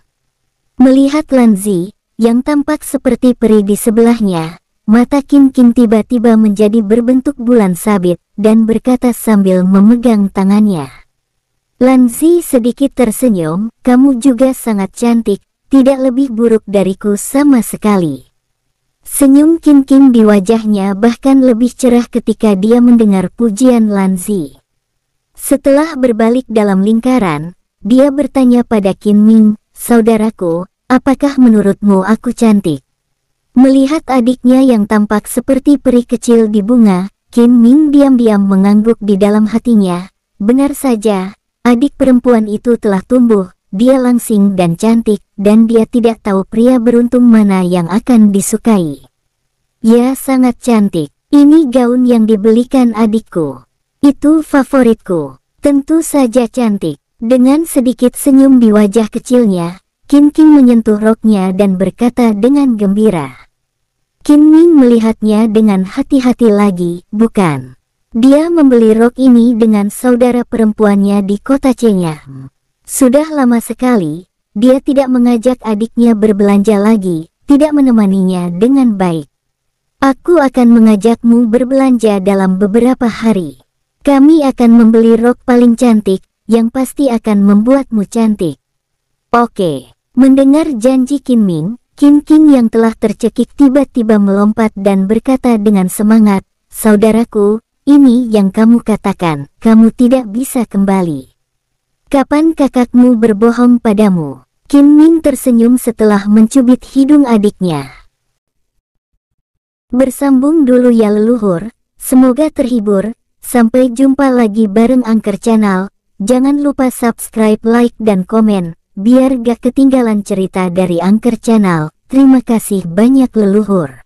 Melihat Lanzi, yang tampak seperti peri di sebelahnya, mata Kim Kim tiba-tiba menjadi berbentuk bulan sabit dan berkata sambil memegang tangannya. Lanzi sedikit tersenyum, kamu juga sangat cantik, tidak lebih buruk dariku sama sekali. Senyum Kim Kim di wajahnya bahkan lebih cerah ketika dia mendengar pujian Lanzi. Setelah berbalik dalam lingkaran, dia bertanya pada Qin Ming, Saudaraku, apakah menurutmu aku cantik? Melihat adiknya yang tampak seperti peri kecil di bunga, Qin Ming diam-diam mengangguk di dalam hatinya. Benar saja, adik perempuan itu telah tumbuh, dia langsing dan cantik, dan dia tidak tahu pria beruntung mana yang akan disukai. Ya sangat cantik, ini gaun yang dibelikan adikku. Itu favoritku. Tentu saja cantik. Dengan sedikit senyum di wajah kecilnya, Kim King menyentuh roknya dan berkata dengan gembira. Kim Ming melihatnya dengan hati-hati lagi, bukan. Dia membeli rok ini dengan saudara perempuannya di kota Cenya. Sudah lama sekali, dia tidak mengajak adiknya berbelanja lagi, tidak menemaninya dengan baik. Aku akan mengajakmu berbelanja dalam beberapa hari. Kami akan membeli rok paling cantik, yang pasti akan membuatmu cantik. Oke, mendengar janji Kim Ming, Kim Kim yang telah tercekik tiba-tiba melompat dan berkata dengan semangat, Saudaraku, ini yang kamu katakan, kamu tidak bisa kembali. Kapan kakakmu berbohong padamu? Kim Ming tersenyum setelah mencubit hidung adiknya. Bersambung dulu ya leluhur, semoga terhibur, Sampai jumpa lagi bareng Angker Channel. Jangan lupa subscribe, like, dan komen, biar gak ketinggalan cerita dari Angker Channel. Terima kasih banyak leluhur.